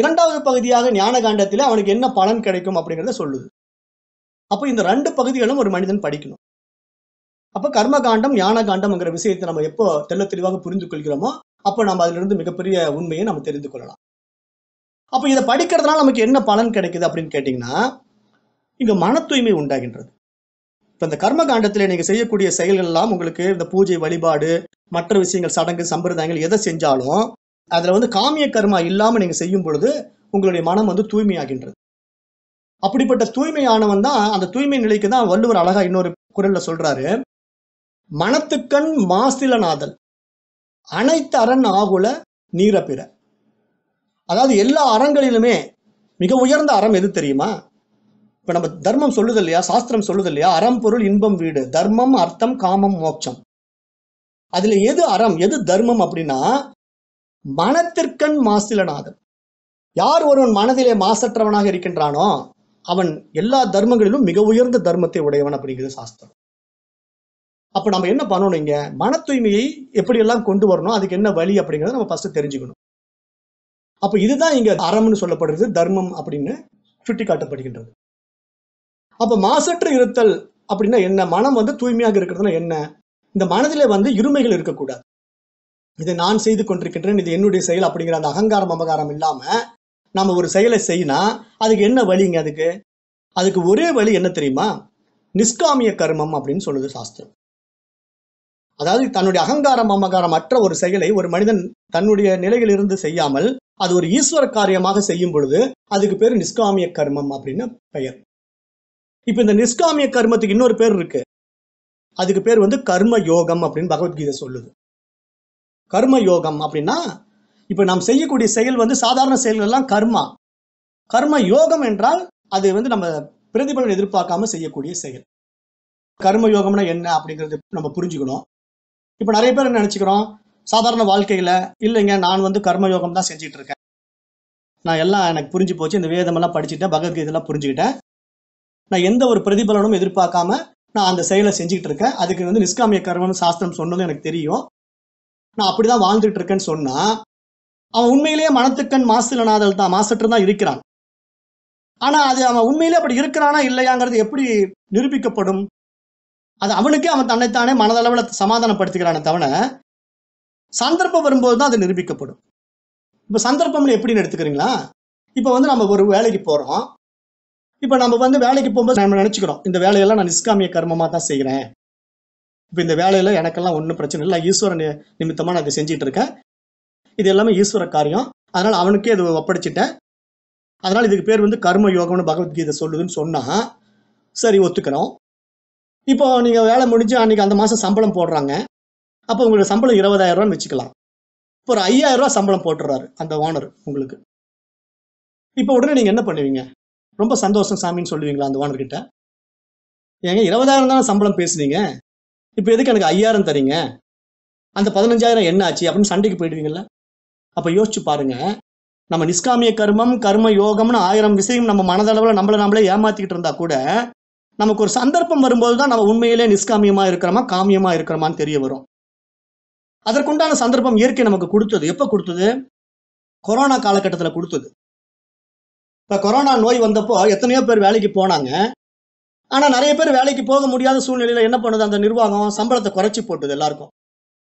Speaker 1: இரண்டாவது பகுதியாக ஞான காண்டத்தில் அவனுக்கு என்ன பலன் கிடைக்கும் அப்படிங்கிறத சொல்லுது அப்போ இந்த ரெண்டு பகுதிகளும் ஒரு மனிதன் படிக்கணும் அப்போ கர்ம காண்டம் ஞான காண்டம்ங்கிற விஷயத்தை நம்ம எப்போ தெல்ல தெளிவாக புரிந்து கொள்கிறோமோ அப்போ நம்ம அதிலிருந்து மிகப்பெரிய உண்மையை நம்ம தெரிந்து கொள்ளலாம் அப்போ இதை படிக்கிறதுனால நமக்கு என்ன பலன் கிடைக்குது அப்படின்னு கேட்டிங்கன்னா இங்கே மன தூய்மை உண்டாகின்றது இப்போ இந்த கர்மகாண்டத்தில் நீங்கள் செய்யக்கூடிய செயல்கள் எல்லாம் உங்களுக்கு இந்த பூஜை வழிபாடு மற்ற விஷயங்கள் சடங்கு சம்பிரதாயங்கள் எதை செஞ்சாலும் அதில் வந்து காமிய கர்மா இல்லாமல் நீங்கள் செய்யும் பொழுது உங்களுடைய மனம் வந்து தூய்மையாகின்றது அப்படிப்பட்ட தூய்மையானவன் தான் அந்த தூய்மை நிலைக்கு தான் வள்ளுவர் அழகா இன்னொரு குரலில் சொல்கிறாரு மனத்துக்கண் மாசிலநாதல் அனைத்து அரண் ஆகுல நீரப்பிற அதாவது எல்லா அறங்களிலுமே மிக உயர்ந்த அறம் எது தெரியுமா இப்ப நம்ம தர்மம் சொல்லுது இல்லையா சாஸ்திரம் சொல்லுது இல்லையா அறம் பொருள் இன்பம் வீடு தர்மம் அர்த்தம் காமம் மோட்சம் அதுல எது அறம் எது தர்மம் அப்படின்னா மனத்திற்கண் மாசிலனாதன் யார் ஒருவன் மனதிலே மாசற்றவனாக இருக்கின்றானோ அவன் எல்லா தர்மங்களிலும் மிக உயர்ந்த தர்மத்தை உடையவன் அப்படிங்கிறது சாஸ்திரம் அப்ப நம்ம என்ன பண்ணணும் இங்க மன தூய்மையை எப்படியெல்லாம் கொண்டு வரணும் அதுக்கு என்ன வழி அப்படிங்கிறத நம்ம ஃபர்ஸ்ட் தெரிஞ்சுக்கணும் அப்ப இதுதான் இங்க அறம்னு சொல்லப்படுறது தர்மம் அப்படின்னு சுட்டி காட்டப்படுகின்றது அப்போ மாசற்று இருத்தல் அப்படின்னா என்ன மனம் வந்து தூய்மையாக இருக்கிறதுனா என்ன இந்த மனதிலே வந்து இருமைகள் இருக்கக்கூடாது இதை நான் செய்து கொண்டிருக்கின்றேன் இது என்னுடைய செயல் அப்படிங்கிற அந்த அகங்காரம் அபகாரம் இல்லாம நம்ம ஒரு செயலை செய்யினா அதுக்கு என்ன வழிங்க அதுக்கு அதுக்கு ஒரே வழி என்ன தெரியுமா நிஷ்காமிய கர்மம் அப்படின்னு சொல்லுது சாஸ்திரம் அதாவது தன்னுடைய அகங்காரம் அமகாரம் அற்ற ஒரு செயலை ஒரு மனிதன் தன்னுடைய நிலையிலிருந்து செய்யாமல் அது ஒரு ஈஸ்வர காரியமாக செய்யும் பொழுது அதுக்கு பேர் நிஷ்காமிய கர்மம் அப்படின்னு பெயர் இப்ப இந்த நிஷ்காமிய கர்மத்துக்கு இன்னொரு பேர் இருக்கு அதுக்கு பேர் வந்து கர்ம யோகம் அப்படின்னு பகவத்கீதை சொல்லுது கர்ம யோகம் அப்படின்னா இப்ப நாம் செய்யக்கூடிய செயல் வந்து சாதாரண செயல்கள் எல்லாம் கர்மா கர்ம யோகம் என்றால் அது வந்து நம்ம பிரதிபலன் எதிர்பார்க்காம செய்யக்கூடிய செயல் கர்ம யோகம்னா என்ன அப்படிங்கிறது நம்ம புரிஞ்சுக்கணும் இப்ப நிறைய பேர் என்ன நினைச்சுக்கிறோம் சாதாரண வாழ்க்கையில் இல்லைங்க நான் வந்து கர்மயோகம் தான் செஞ்சிகிட்டு இருக்கேன் நான் எல்லாம் எனக்கு புரிஞ்சு போச்சு இந்த வேதமெல்லாம் படிச்சுட்டேன் பகவத்கீதைலாம் புரிஞ்சுக்கிட்டேன் நான் எந்த ஒரு பிரதிபலனும் எதிர்பார்க்காம நான் அந்த செயலை செஞ்சுக்கிட்டு இருக்கேன் அதுக்கு வந்து நிஷ்காமிய கர்மம்னு சாஸ்திரம் சொன்னதும் எனக்கு தெரியும் நான் அப்படி தான் வாழ்ந்துட்டு இருக்கேன்னு சொன்னால் அவன் உண்மையிலேயே மனத்துக்கண் மாசிலனாதல் தான் மாசற்று தான் இருக்கிறான் ஆனால் அது அவன் உண்மையிலே அப்படி இருக்கிறானா இல்லையாங்கிறது எப்படி நிரூபிக்கப்படும் அது அவனுக்கே அவன் தன்னைத்தானே மனதளவில் சமாதானப்படுத்திக்கிறானே தவணை சந்தர்ப்பம் வரும்போது தான் அது நிரூபிக்கப்படும் இப்போ சந்தர்ப்பம்னு எப்படின்னு எடுத்துக்கிறீங்களா இப்போ வந்து நம்ம ஒரு வேலைக்கு போகிறோம் இப்போ நம்ம வந்து வேலைக்கு போகும்போது நம்ம நினச்சிக்கிறோம் இந்த வேலையெல்லாம் நான் நிஷ்காமிய கர்மமாக தான் செய்கிறேன் இப்போ இந்த வேலையில் எனக்கெல்லாம் ஒன்றும் பிரச்சனை இல்லை ஈஸ்வர நிமித்தமாக நான் அதை செஞ்சிட்டு இருக்கேன் இது எல்லாமே ஈஸ்வர காரியம் அதனால் அவனுக்கே இது ஒப்படைச்சிட்டேன் அதனால் இதுக்கு பேர் வந்து கர்ம யோகம்னு பகவத்கீதை சொல்லுதுன்னு சொன்னால் சரி ஒத்துக்கிறோம் இப்போ நீங்கள் வேலை முடிஞ்சு அன்றைக்கி அந்த மாதம் சம்பளம் போடுறாங்க அப்போ உங்களுக்கு சம்பளம் இருபதாயிரம் ரூபான்னு வச்சுக்கலாம் இப்போ ஒரு ஐயாயிரம் ரூபா சம்பளம் போட்டுறாரு அந்த ஓனர் உங்களுக்கு இப்போ உடனே நீங்கள் என்ன பண்ணுவீங்க ரொம்ப சந்தோஷம் சாமின்னு சொல்லுவீங்களா அந்த ஓனர்கிட்ட ஏங்க இருபதாயிரம் தானே சம்பளம் பேசுனீங்க இப்போ எதுக்கு எனக்கு ஐயாயிரம் தரீங்க அந்த பதினஞ்சாயிரம் என்ன ஆச்சு அப்படின்னு சண்டைக்கு போயிடுவீங்கல்ல அப்போ யோசிச்சு பாருங்க நம்ம நிஷ்காமிய கர்மம் கர்ம யோகம்னு ஆயிரம் விஷயம் நம்ம மனதளவில் நம்மளை நம்மளே ஏமாத்திக்கிட்டு இருந்தா கூட நமக்கு ஒரு சந்தர்ப்பம் வரும்போது தான் நம்ம உண்மையிலே நிஷ்காமியமாக இருக்கிறோமா காமியமாக இருக்கிறோமான்னு தெரிய வரும் அதற்குண்டான சந்தர்ப்பம் இயற்கை நமக்கு கொடுத்தது எப்போ கொடுத்தது கொரோனா காலகட்டத்தில் கொடுத்தது இப்போ கொரோனா நோய் வந்தப்போ எத்தனையோ பேர் வேலைக்கு போனாங்க ஆனால் நிறைய பேர் வேலைக்கு போக முடியாத சூழ்நிலையில் என்ன பண்ணுது அந்த நிர்வாகம் சம்பளத்தை குறைச்சி போட்டுது எல்லாருக்கும்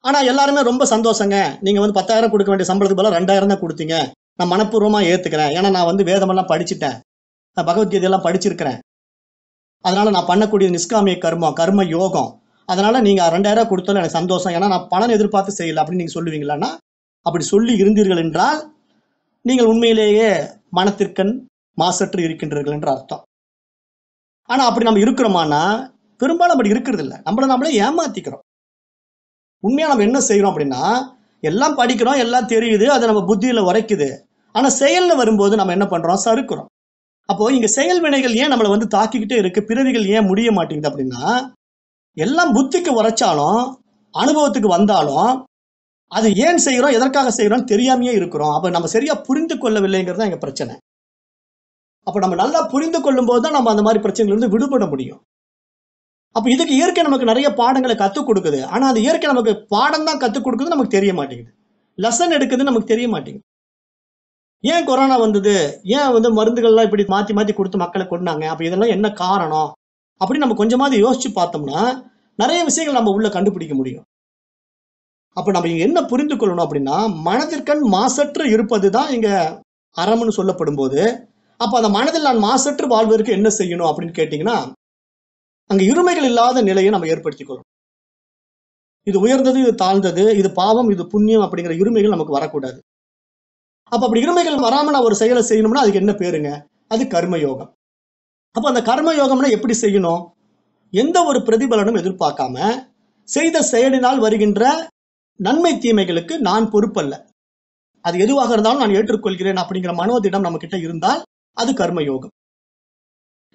Speaker 1: ஆனால் எல்லாருமே ரொம்ப சந்தோஷங்க நீங்கள் வந்து பத்தாயிரம் கொடுக்க வேண்டிய சம்பளத்துக்கு பதிலாக ரெண்டாயிரம் தான் கொடுத்தீங்க நான் மனப்பூர்வமாக ஏற்றுக்கிறேன் ஏன்னா நான் வந்து வேதமெல்லாம் படிச்சுட்டேன் நான் பகவத்கீதையெல்லாம் படிச்சிருக்கிறேன் அதனால் நான் பண்ணக்கூடிய நிஷ்காமிய கர்மம் கர்ம யோகம் அதனால் நீங்கள் ரெண்டாயிரம் கொடுத்தாலும் எனக்கு சந்தோஷம் ஏன்னா நான் பணம் எதிர்பார்த்து செய்யலை அப்படின்னு நீங்கள் சொல்லுவீங்களான்னா அப்படி சொல்லி இருந்தீர்கள் என்றால் நீங்கள் உண்மையிலேயே மனத்திற்கண் மாசற்று இருக்கின்றீர்கள் என்று அர்த்தம் ஆனால் அப்படி நம்ம இருக்கிறோமானா பெரும்பாலும் அப்படி இருக்கிறது இல்லை நம்மளை நம்மளே ஏமாத்திக்கிறோம் உண்மையா நம்ம என்ன செய்கிறோம் அப்படின்னா எல்லாம் படிக்கிறோம் எல்லாம் தெரியுது அதை நம்ம புத்தியில் உரைக்குது ஆனால் செயலில் வரும்போது நம்ம என்ன பண்ணுறோம் சறுக்கிறோம் அப்போது இங்கே செயல் வினைகள் ஏன் நம்மளை வந்து தாக்கிக்கிட்டே இருக்குது பிறவிகள் ஏன் முடிய மாட்டேங்குது அப்படின்னா எல்லாம் புத்திக்கு உரைச்சாலும் அனுபவத்துக்கு வந்தாலும் அது ஏன் செய்கிறோம் எதற்காக செய்கிறோம்னு தெரியாமையே இருக்கிறோம் அப்போ நம்ம சரியாக புரிந்து கொள்ளவில்லைங்கிறது தான் எங்கள் பிரச்சனை அப்போ நம்ம நல்லா புரிந்து கொள்ளும் போது தான் நம்ம அந்த மாதிரி வந்து விடுபட முடியும் அப்போ இதுக்கு இயற்கை நமக்கு நிறைய பாடங்களை கற்றுக் கொடுக்குது ஆனால் அந்த இயற்கை நமக்கு பாடம் தான் கற்றுக் கொடுக்குது நமக்கு தெரிய மாட்டேங்குது லெசன் எடுக்குது நமக்கு தெரிய மாட்டேங்குது ஏன் கொரோனா வந்தது ஏன் வந்து மருந்துகள்லாம் இப்படி மாற்றி மாற்றி கொடுத்து மக்களை கொண்டாங்க அப்போ இதெல்லாம் என்ன காரணம் அப்படின்னு நம்ம கொஞ்சமாவது யோசிச்சு பார்த்தோம்னா நிறைய விஷயங்கள் நம்ம உள்ள கண்டுபிடிக்க முடியும் அப்போ நம்ம இங்க என்ன புரிந்து கொள்ளணும் அப்படின்னா மனதிற்கண் மாசற்று இருப்பது தான் இங்க அறம்னு சொல்லப்படும் போது அப்போ அந்த மனதில் நான் மாசற்று வாழ்வதற்கு என்ன செய்யணும் அப்படின்னு கேட்டீங்கன்னா அங்க இருமைகள் இல்லாத நிலையை நம்ம ஏற்படுத்திக் இது உயர்ந்தது இது தாழ்ந்தது இது பாவம் இது புண்ணியம் அப்படிங்கிற இருமைகள் நமக்கு வரக்கூடாது அப்போ அப்படி இருமைகள் வராமல் நான் ஒரு செயலை செய்யணும்னா அதுக்கு என்ன பேருங்க அது கர்மயோகம் அப்போ அந்த கர்ம யோகம்னா எப்படி செய்யணும் எந்த ஒரு பிரதிபலனும் எதிர்பார்க்காம செய்த செயலினால் வருகின்ற நன்மை தீமைகளுக்கு நான் பொறுப்பல்ல அது எதுவாக இருந்தாலும் நான் ஏற்றுக்கொள்கிறேன் அப்படிங்கிற மனோதிடம் நம்ம கிட்ட இருந்தால் அது கர்ம யோகம்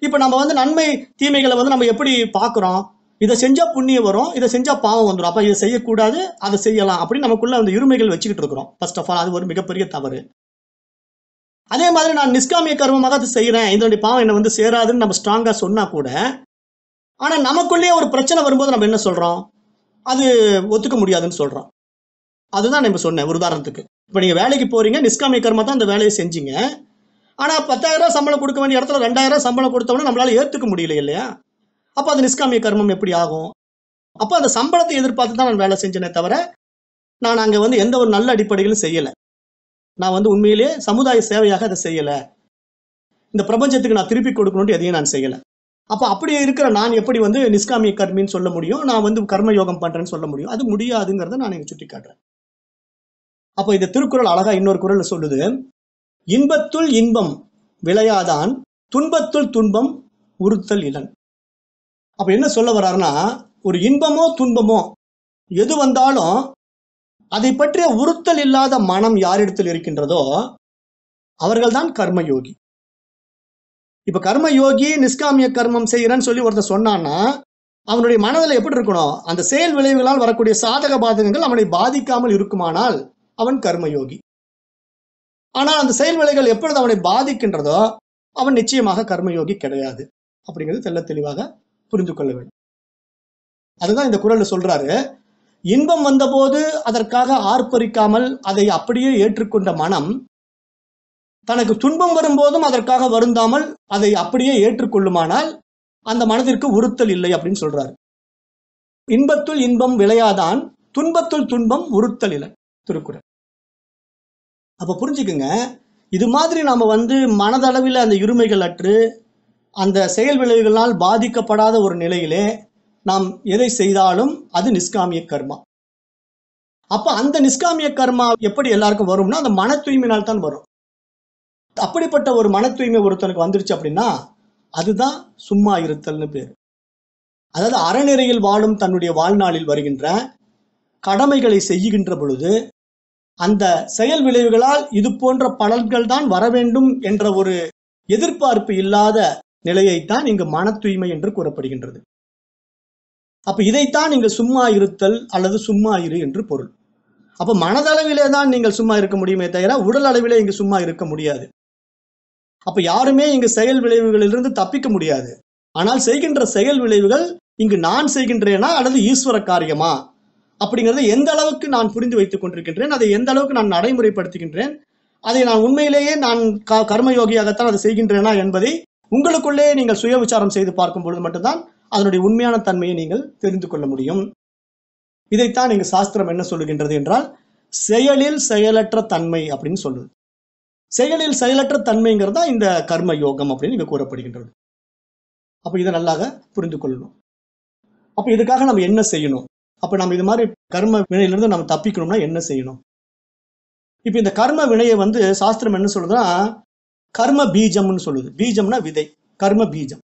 Speaker 1: இப்ப நம்ம வந்து நன்மை தீமைகளை வந்து நம்ம எப்படி பாக்குறோம் இதை செஞ்சா புண்ணியம் வரும் இதை செஞ்சா பாவம் வந்துடும் அப்ப இதை செய்யக்கூடாது அதை செய்யலாம் அப்படின்னு நமக்குள்ள அந்த இருமைகள் வச்சுக்கிட்டு இருக்கிறோம் ஃபர்ஸ்ட் ஆஃப் ஆல் அது ஒரு மிகப்பெரிய தவறு அதே மாதிரி நான் நிஷ்காமிய கர்மமாக அதை செய்கிறேன் இதனுடைய பாவம் என்னை வந்து சேராதுன்னு நம்ம ஸ்ட்ராங்காக சொன்னால் கூட ஆனால் நமக்குள்ளேயே ஒரு பிரச்சனை வரும்போது நம்ம என்ன சொல்கிறோம் அது ஒத்துக்க முடியாதுன்னு சொல்கிறோம் அதுதான் நம்ம சொன்னேன் ஒரு உதாரணத்துக்கு இப்போ நீங்கள் வேலைக்கு போகிறீங்க நிஷ்காமிய கர்மா தான் அந்த வேலையை செஞ்சீங்க ஆனால் பத்தாயிரம் சம்பளம் கொடுக்க வேண்டிய இடத்துல ரெண்டாயிரம் சம்பளம் கொடுத்தவனே நம்மளால் ஏற்றுக்க முடியல இல்லையா அப்போ அது நிஷ்காமிய கர்மம் எப்படி ஆகும் அப்போ அந்த சம்பளத்தை எதிர்பார்த்து தான் நான் வேலை செஞ்சேனே தவிர நான் அங்கே வந்து எந்த ஒரு நல்ல அடிப்படையிலும் செய்யலை நான் வந்து உண்மையிலேயே சமுதாய சேவையாக அதை செய்யலை இந்த பிரபஞ்சத்துக்கு நான் திருப்பி கொடுக்கணும்ட்டு எதையும் நான் செய்யலை அப்போ அப்படி இருக்கிற நான் எப்படி வந்து நிஷ்காமிய கர்மின்னு சொல்ல முடியும் நான் வந்து கர்ம யோகம் பண்ணுறேன்னு சொல்ல முடியும் அது முடியாதுங்கிறத நான் இங்கே சுட்டி காட்டுறேன் அப்போ இந்த திருக்குறள் அழகா இன்னொரு குரலில் சொல்லுது இன்பத்துள் இன்பம் விளையாதான் துன்பத்துள் துன்பம் உறுத்தல் இளன் அப்போ என்ன சொல்ல வர்றாருன்னா ஒரு இன்பமோ துன்பமோ எது வந்தாலும் அதை பற்றிய உறுத்தல் இல்லாத மனம் யாரிடத்தில் இருக்கின்றதோ அவர்கள்தான் கர்மயோகி இப்ப கர்மயோகி நிஷ்காமிய கர்மம் செய்கிறேன்னு சொல்லி ஒருத்தர் சொன்னான்னா அவனுடைய மனதில் எப்படி இருக்கணும் அந்த செயல் விளைவுகளால் வரக்கூடிய சாதக பாதகங்கள் அவனை பாதிக்காமல் இருக்குமானால் அவன் கர்மயோகி ஆனால் அந்த செயல் விளைவுகள் எப்பொழுது அவனை பாதிக்கின்றதோ அவன் நிச்சயமாக கர்மயோகி கிடையாது அப்படிங்கிறது தெல்ல தெளிவாக புரிந்து கொள்ள வேண்டும் அதுதான் இந்த குரல் சொல்றாரு இன்பம் வந்தபோது அதற்காக ஆர்ப்பரிக்காமல் அதை அப்படியே ஏற்றுக்கொண்ட மனம் தனக்கு துன்பம் வரும்போதும் அதற்காக வருந்தாமல் அதை அப்படியே ஏற்றுக்கொள்ளுமானால் அந்த மனதிற்கு உறுத்தல் இல்லை அப்படின்னு சொல்றாரு இன்பத்துள் இன்பம் விளையாதான் துன்பத்துள் துன்பம் உறுத்தல் இல்லை திருக்குறள் அப்ப புரிஞ்சுக்குங்க இது மாதிரி நாம வந்து மனதளவில் அந்த இருமைகள் அற்று அந்த செயல் விளைவுகளால் பாதிக்கப்படாத ஒரு நிலையிலே நாம் எதை செய்தாலும் அது நிஷ்காமிய கர்மா அப்ப அந்த நிஷ்காமிய கர்மா எப்படி எல்லாருக்கும் வரும்னா அந்த மன தூய்மையினால் தான் வரும் அப்படிப்பட்ட ஒரு மன தூய்மை ஒருத்தனுக்கு வந்துருச்சு அப்படின்னா அதுதான் சும்மா இருத்தல்னு பேர் அதாவது அறநிறையில் வாழும் தன்னுடைய வாழ்நாளில் வருகின்ற கடமைகளை செய்கின்ற பொழுது அந்த செயல் விளைவுகளால் இது போன்ற பலன்கள் தான் வர வேண்டும் என்ற ஒரு எதிர்பார்ப்பு இல்லாத நிலையைத்தான் இங்கு மன தூய்மை என்று கூறப்படுகின்றது அப்போ இதைத்தான் நீங்கள் சும்மா இருத்தல் அல்லது சும்மா இரு என்று பொருள் அப்போ மனதளவிலே தான் நீங்கள் சும்மா இருக்க முடியுமே தவிர உடல் அளவிலே இங்கு சும்மா இருக்க முடியாது அப்போ யாருமே இங்கு செயல் விளைவுகளிலிருந்து தப்பிக்க முடியாது ஆனால் செய்கின்ற செயல் விளைவுகள் இங்கு நான் செய்கின்றேனா அல்லது ஈஸ்வர காரியமா அப்படிங்கிறத எந்த அளவுக்கு நான் புரிந்து வைத்துக் கொண்டிருக்கின்றேன் அதை எந்த அளவுக்கு நான் நடைமுறைப்படுத்துகின்றேன் அதை நான் உண்மையிலேயே நான் கர்மயோகியாகத்தான் அதை செய்கின்றேனா என்பதை உங்களுக்குள்ளே நீங்கள் சுய விசாரம் செய்து பார்க்கும் பொழுது மட்டும்தான் அதனுடைய உண்மையான தன்மையை நீங்கள் தெரிந்து கொள்ள முடியும் இதைத்தான் இங்கு சாஸ்திரம் என்ன சொல்லுகின்றது என்றால் செயலில் செயலற்ற தன்மை அப்படின்னு சொல்லுது செயலில் செயலற்ற தன்மைங்கிறதா இந்த கர்ம யோகம் அப்படின்னு இங்க கூறப்படுகின்றது அப்ப இதை நல்லாக புரிந்து கொள்ளணும் அப்ப இதுக்காக நம்ம என்ன செய்யணும் அப்ப நம்ம இது மாதிரி கர்ம வினையிலிருந்து நம்ம தப்பிக்கணும்னா என்ன செய்யணும் இப்ப இந்த கர்ம வினையை வந்து சாஸ்திரம் என்ன சொல்லுதுன்னா கர்ம பீஜம்னு சொல்லுது பீஜம்னா விதை கர்ம பீஜம்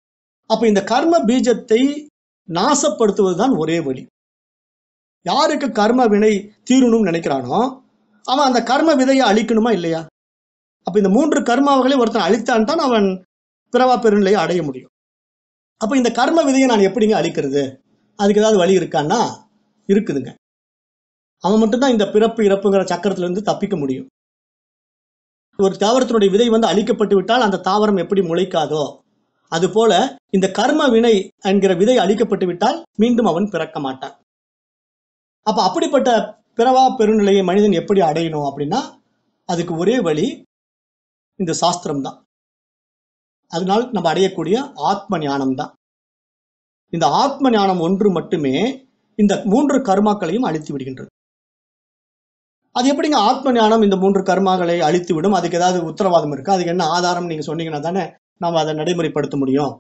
Speaker 1: அப்ப இந்த கர்ம பீஜத்தை நாசப்படுத்துவது தான் ஒரே வழி யாருக்கு கர்ம வினை தீரணும்னு நினைக்கிறானோ அவன் அந்த கர்ம விதையை அழிக்கணுமா இல்லையா அப்ப இந்த மூன்று கர்மாவர்களையும் ஒருத்தன் அழித்தான் தான் அவன் பிறவா பெருநிலையை அடைய முடியும் அப்ப இந்த கர்ம விதையை நான் எப்படிங்க அழிக்கிறது அதுக்கு ஏதாவது வழி இருக்கான்னா இருக்குதுங்க அவன் மட்டும்தான் இந்த பிறப்பு இறப்புங்கிற சக்கரத்திலிருந்து தப்பிக்க முடியும் ஒரு தாவரத்தினுடைய விதை வந்து அழிக்கப்பட்டு விட்டால் அந்த தாவரம் எப்படி முளைக்காதோ அதுபோல இந்த கர்ம வினை என்கிற விதை அளிக்கப்பட்டு விட்டால் மீண்டும் அவன் பிறக்க மாட்டான் அப்ப அப்படிப்பட்ட பிறவா பெருநிலையை மனிதன் எப்படி அடையணும் அப்படின்னா அதுக்கு ஒரே வழி இந்த சாஸ்திரம் தான் அதனால் நம்ம அடையக்கூடிய ஆத்ம ஞானம் தான் இந்த ஆத்ம ஞானம் ஒன்று மட்டுமே இந்த மூன்று கர்மாக்களையும் அழித்து விடுகின்றது அது எப்படிங்க ஆத்ம ஞானம் இந்த மூன்று கர்மாக்களை அழித்து விடும் அதுக்கு ஏதாவது உத்தரவாதம் இருக்கு அதுக்கு என்ன ஆதாரம் நீங்க சொன்னீங்கன்னா தானே நாம் அதை நடைமுறைப்படுத்த முடியும்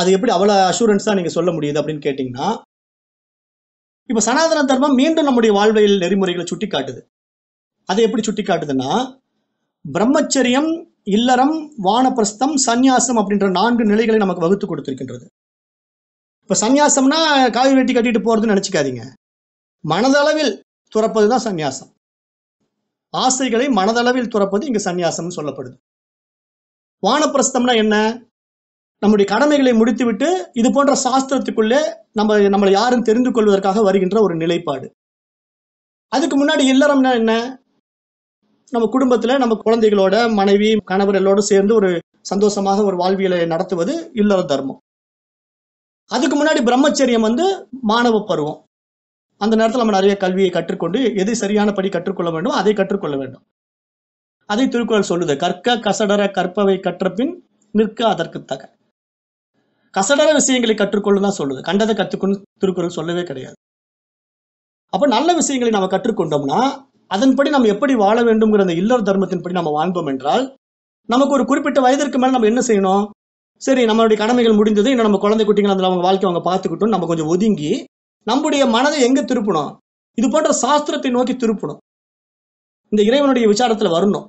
Speaker 1: அது எப்படி அவ்வளோ அஷூரன்ஸாக நீங்கள் சொல்ல முடியுது அப்படின்னு கேட்டிங்கன்னா இப்போ சனாதன தர்மம் மீண்டும் நம்முடைய வாழ்வியல் நெறிமுறைகளை சுட்டி காட்டுது அதை எப்படி சுட்டி காட்டுதுன்னா பிரம்மச்சரியம் இல்லறம் வானப்பிரஸ்தம் சந்நியாசம் அப்படின்ற நான்கு நிலைகளை நமக்கு வகுத்து கொடுத்திருக்கின்றது இப்போ சந்யாசம்னா காவி வெட்டி கட்டிட்டு போகிறதுன்னு நினச்சிக்காதீங்க மனதளவில் துறப்பது தான் சந்நியாசம் ஆசைகளை மனதளவில் துறப்பது இங்கே சந்யாசம்னு சொல்லப்படுது வானப்பிரஸ்தம்னா என்ன நம்முடைய கடமைகளை முடித்துவிட்டு இது போன்ற சாஸ்திரத்துக்குள்ளே நம்ம நம்மளை யாரும் தெரிந்து கொள்வதற்காக வருகின்ற ஒரு நிலைப்பாடு அதுக்கு முன்னாடி இல்லறம்னா என்ன நம்ம குடும்பத்தில் நம்ம குழந்தைகளோட மனைவி கணவர் எல்லோடு சேர்ந்து ஒரு சந்தோஷமாக ஒரு வாழ்வியலை நடத்துவது இல்லற தர்மம் அதுக்கு முன்னாடி பிரம்மச்சரியம் வந்து மாணவ பருவம் அந்த நேரத்தில் நம்ம நிறைய கல்வியை கற்றுக்கொண்டு எது சரியானபடி கற்றுக்கொள்ள வேண்டும் அதை கற்றுக்கொள்ள வேண்டும் அதை திருக்குறள் சொல்லுது கற்க கசடர கற்பவை கற்றபின் நிற்க அதற்கு தக கசடர விஷயங்களை கற்றுக்கொள்ளு தான் சொல்லுது கண்டதை கற்றுக்கொண்டு திருக்குறள் சொல்லவே கிடையாது அப்போ நல்ல விஷயங்களை நம்ம கற்றுக்கொண்டோம்னா அதன்படி நம்ம எப்படி வாழ வேண்டும்ங்கிற அந்த இல்லற தர்மத்தின்படி நம்ம வாழ்ந்தோம் என்றால் நமக்கு ஒரு குறிப்பிட்ட வயதிற்கு மேலே நம்ம என்ன செய்யணும் சரி நம்மளுடைய கடமைகள் முடிந்தது இன்னும் நம்ம குழந்தை குட்டிகள் அதில் அவங்க வாழ்க்கை அவங்க பார்த்துக்கிட்டோம் நம்ம கொஞ்சம் ஒதுங்கி நம்முடைய மனதை எங்கே திருப்பணும் இது போன்ற சாஸ்திரத்தை நோக்கி திருப்பணும் இந்த இறைவனுடைய விசாரத்தில் வரணும்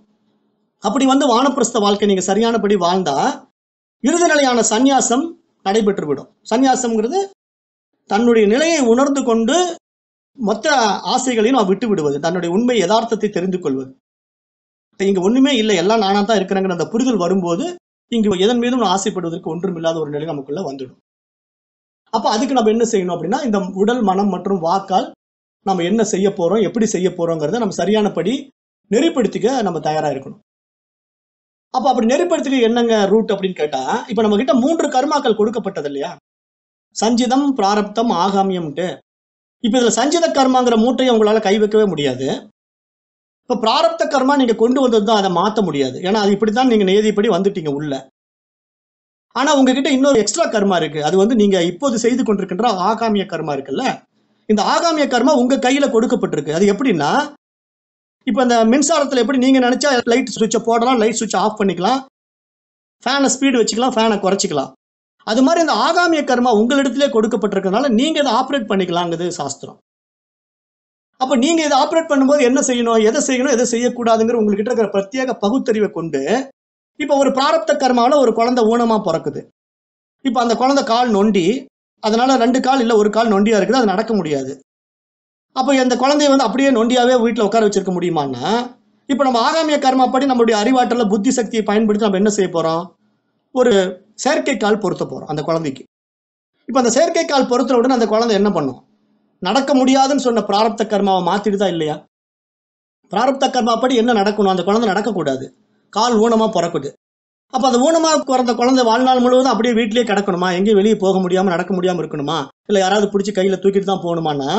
Speaker 1: அப்படி வந்து வானப்பிரஸ்த வாழ்க்கை நீங்கள் சரியானபடி வாழ்ந்தா இறுதி நிலையான சந்நியாசம் நடைபெற்றுவிடும் சந்நியாசம்ங்கிறது தன்னுடைய நிலையை உணர்ந்து கொண்டு மொத்த ஆசைகளையும் நான் விட்டு விடுவது தன்னுடைய உண்மை யதார்த்தத்தை தெரிந்து கொள்வது இங்க ஒண்ணுமே இல்லை எல்லாம் நானா தான் இருக்கிறேங்கிற அந்த புரிதல் வரும்போது இங்கு எதன் மீதும் ஆசைப்படுவதற்கு ஒன்றும் இல்லாத ஒரு நிலை நமக்குள்ள வந்துடும் அப்ப அதுக்கு நம்ம என்ன செய்யணும் அப்படின்னா இந்த உடல் மனம் மற்றும் வாக்கால் நம்ம என்ன செய்ய போறோம் எப்படி செய்ய போறோங்கிறத நம்ம சரியானபடி நெறிப்படுத்திக்க நம்ம தயாரா இருக்கணும் அப்போ அப்படி நெறிப்படுத்துக்கு என்னங்க ரூட் அப்படின்னு கேட்டா இப்போ நம்ம கிட்ட மூன்று கர்மாக்கள் கொடுக்கப்பட்டது இல்லையா சஞ்சிதம் பிராரப்தம் ஆகாமியம்ட்டு இப்போ இதில் சஞ்சித கர்மாங்கிற மூட்டையை உங்களால் கை வைக்கவே முடியாது இப்போ பிராரப்த கர்மா நீங்கள் கொண்டு வந்தது தான் அதை மாற்ற முடியாது ஏன்னா அது இப்படி தான் நீங்கள் நேதிப்படி வந்துட்டீங்க உள்ள ஆனால் உங்ககிட்ட இன்னொரு எக்ஸ்ட்ரா கர்மா இருக்குது அது வந்து நீங்கள் இப்போது செய்து கொண்டிருக்கின்ற ஆகாமிய கர்மா இருக்குல்ல இந்த ஆகாமிய கர்மா உங்கள் கையில் கொடுக்கப்பட்டிருக்கு அது எப்படின்னா இப்போ இந்த மின்சாரத்தில் எப்படி நீங்கள் நினச்சா லைட் சுவிட்சை போடலாம் லைட் சுவிட்சை ஆஃப் பண்ணிக்கலாம் ஃபேனை ஸ்பீடு வச்சுக்கலாம் ஃபேனை குறைச்சிக்கலாம் அது மாதிரி இந்த ஆகாமிய கர்மா உங்களிடத்திலே கொடுக்கப்பட்டிருக்கிறதுனால நீங்கள் இதை ஆப்ரேட் பண்ணிக்கலாங்குது சாஸ்திரம் அப்போ நீங்கள் இதை ஆப்ரேட் பண்ணும்போது என்ன செய்யணும் எதை செய்யணும் எதை செய்யக்கூடாதுங்கிற உங்கள்கிட்ட இருக்கிற பிரத்யேக பகுத்தறிவை கொண்டு இப்போ ஒரு பிராரப்த கர்மாவில் ஒரு குழந்தை ஊனமாக பிறக்குது இப்போ அந்த குழந்தை கால் நொண்டி அதனால் ரெண்டு கால் இல்லை ஒரு கால் நொண்டியாக இருக்குது அது நடக்க முடியாது அப்போ இந்த குழந்தைய வந்து அப்படியே நொண்டியாவே வீட்டில் உட்கார வச்சிருக்க முடியுமான்னா இப்போ நம்ம ஆகாமிய கர்மாப்படி நம்மளுடைய அறிவாற்றல புத்தி சக்தியை பயன்படுத்தி நம்ம என்ன செய்ய போகிறோம் ஒரு செயற்கைக்கால் பொருத்த போகிறோம் அந்த குழந்தைக்கு இப்போ அந்த செயற்கைக்கால் பொருத்த உடனே அந்த குழந்தை என்ன பண்ணும் நடக்க முடியாதுன்னு சொன்ன பிராரப்த கர்மாவை மாற்றிடுதா இல்லையா பிராரப்த கர்மாப்படி என்ன நடக்கணும் அந்த குழந்தை நடக்கக்கூடாது கால் ஊனமாக பிறக்குது அப்போ அந்த ஊனமாக பிறந்த குழந்தை வாழ்நாள் முழுவதும் அப்படியே வீட்டிலேயே கிடக்கணுமா எங்கேயும் வெளியே போக முடியாமல் நடக்க முடியாமல் இருக்கணுமா இல்லை யாராவது பிடிச்சி கையில் தூக்கிட்டு தான் போகணுமானா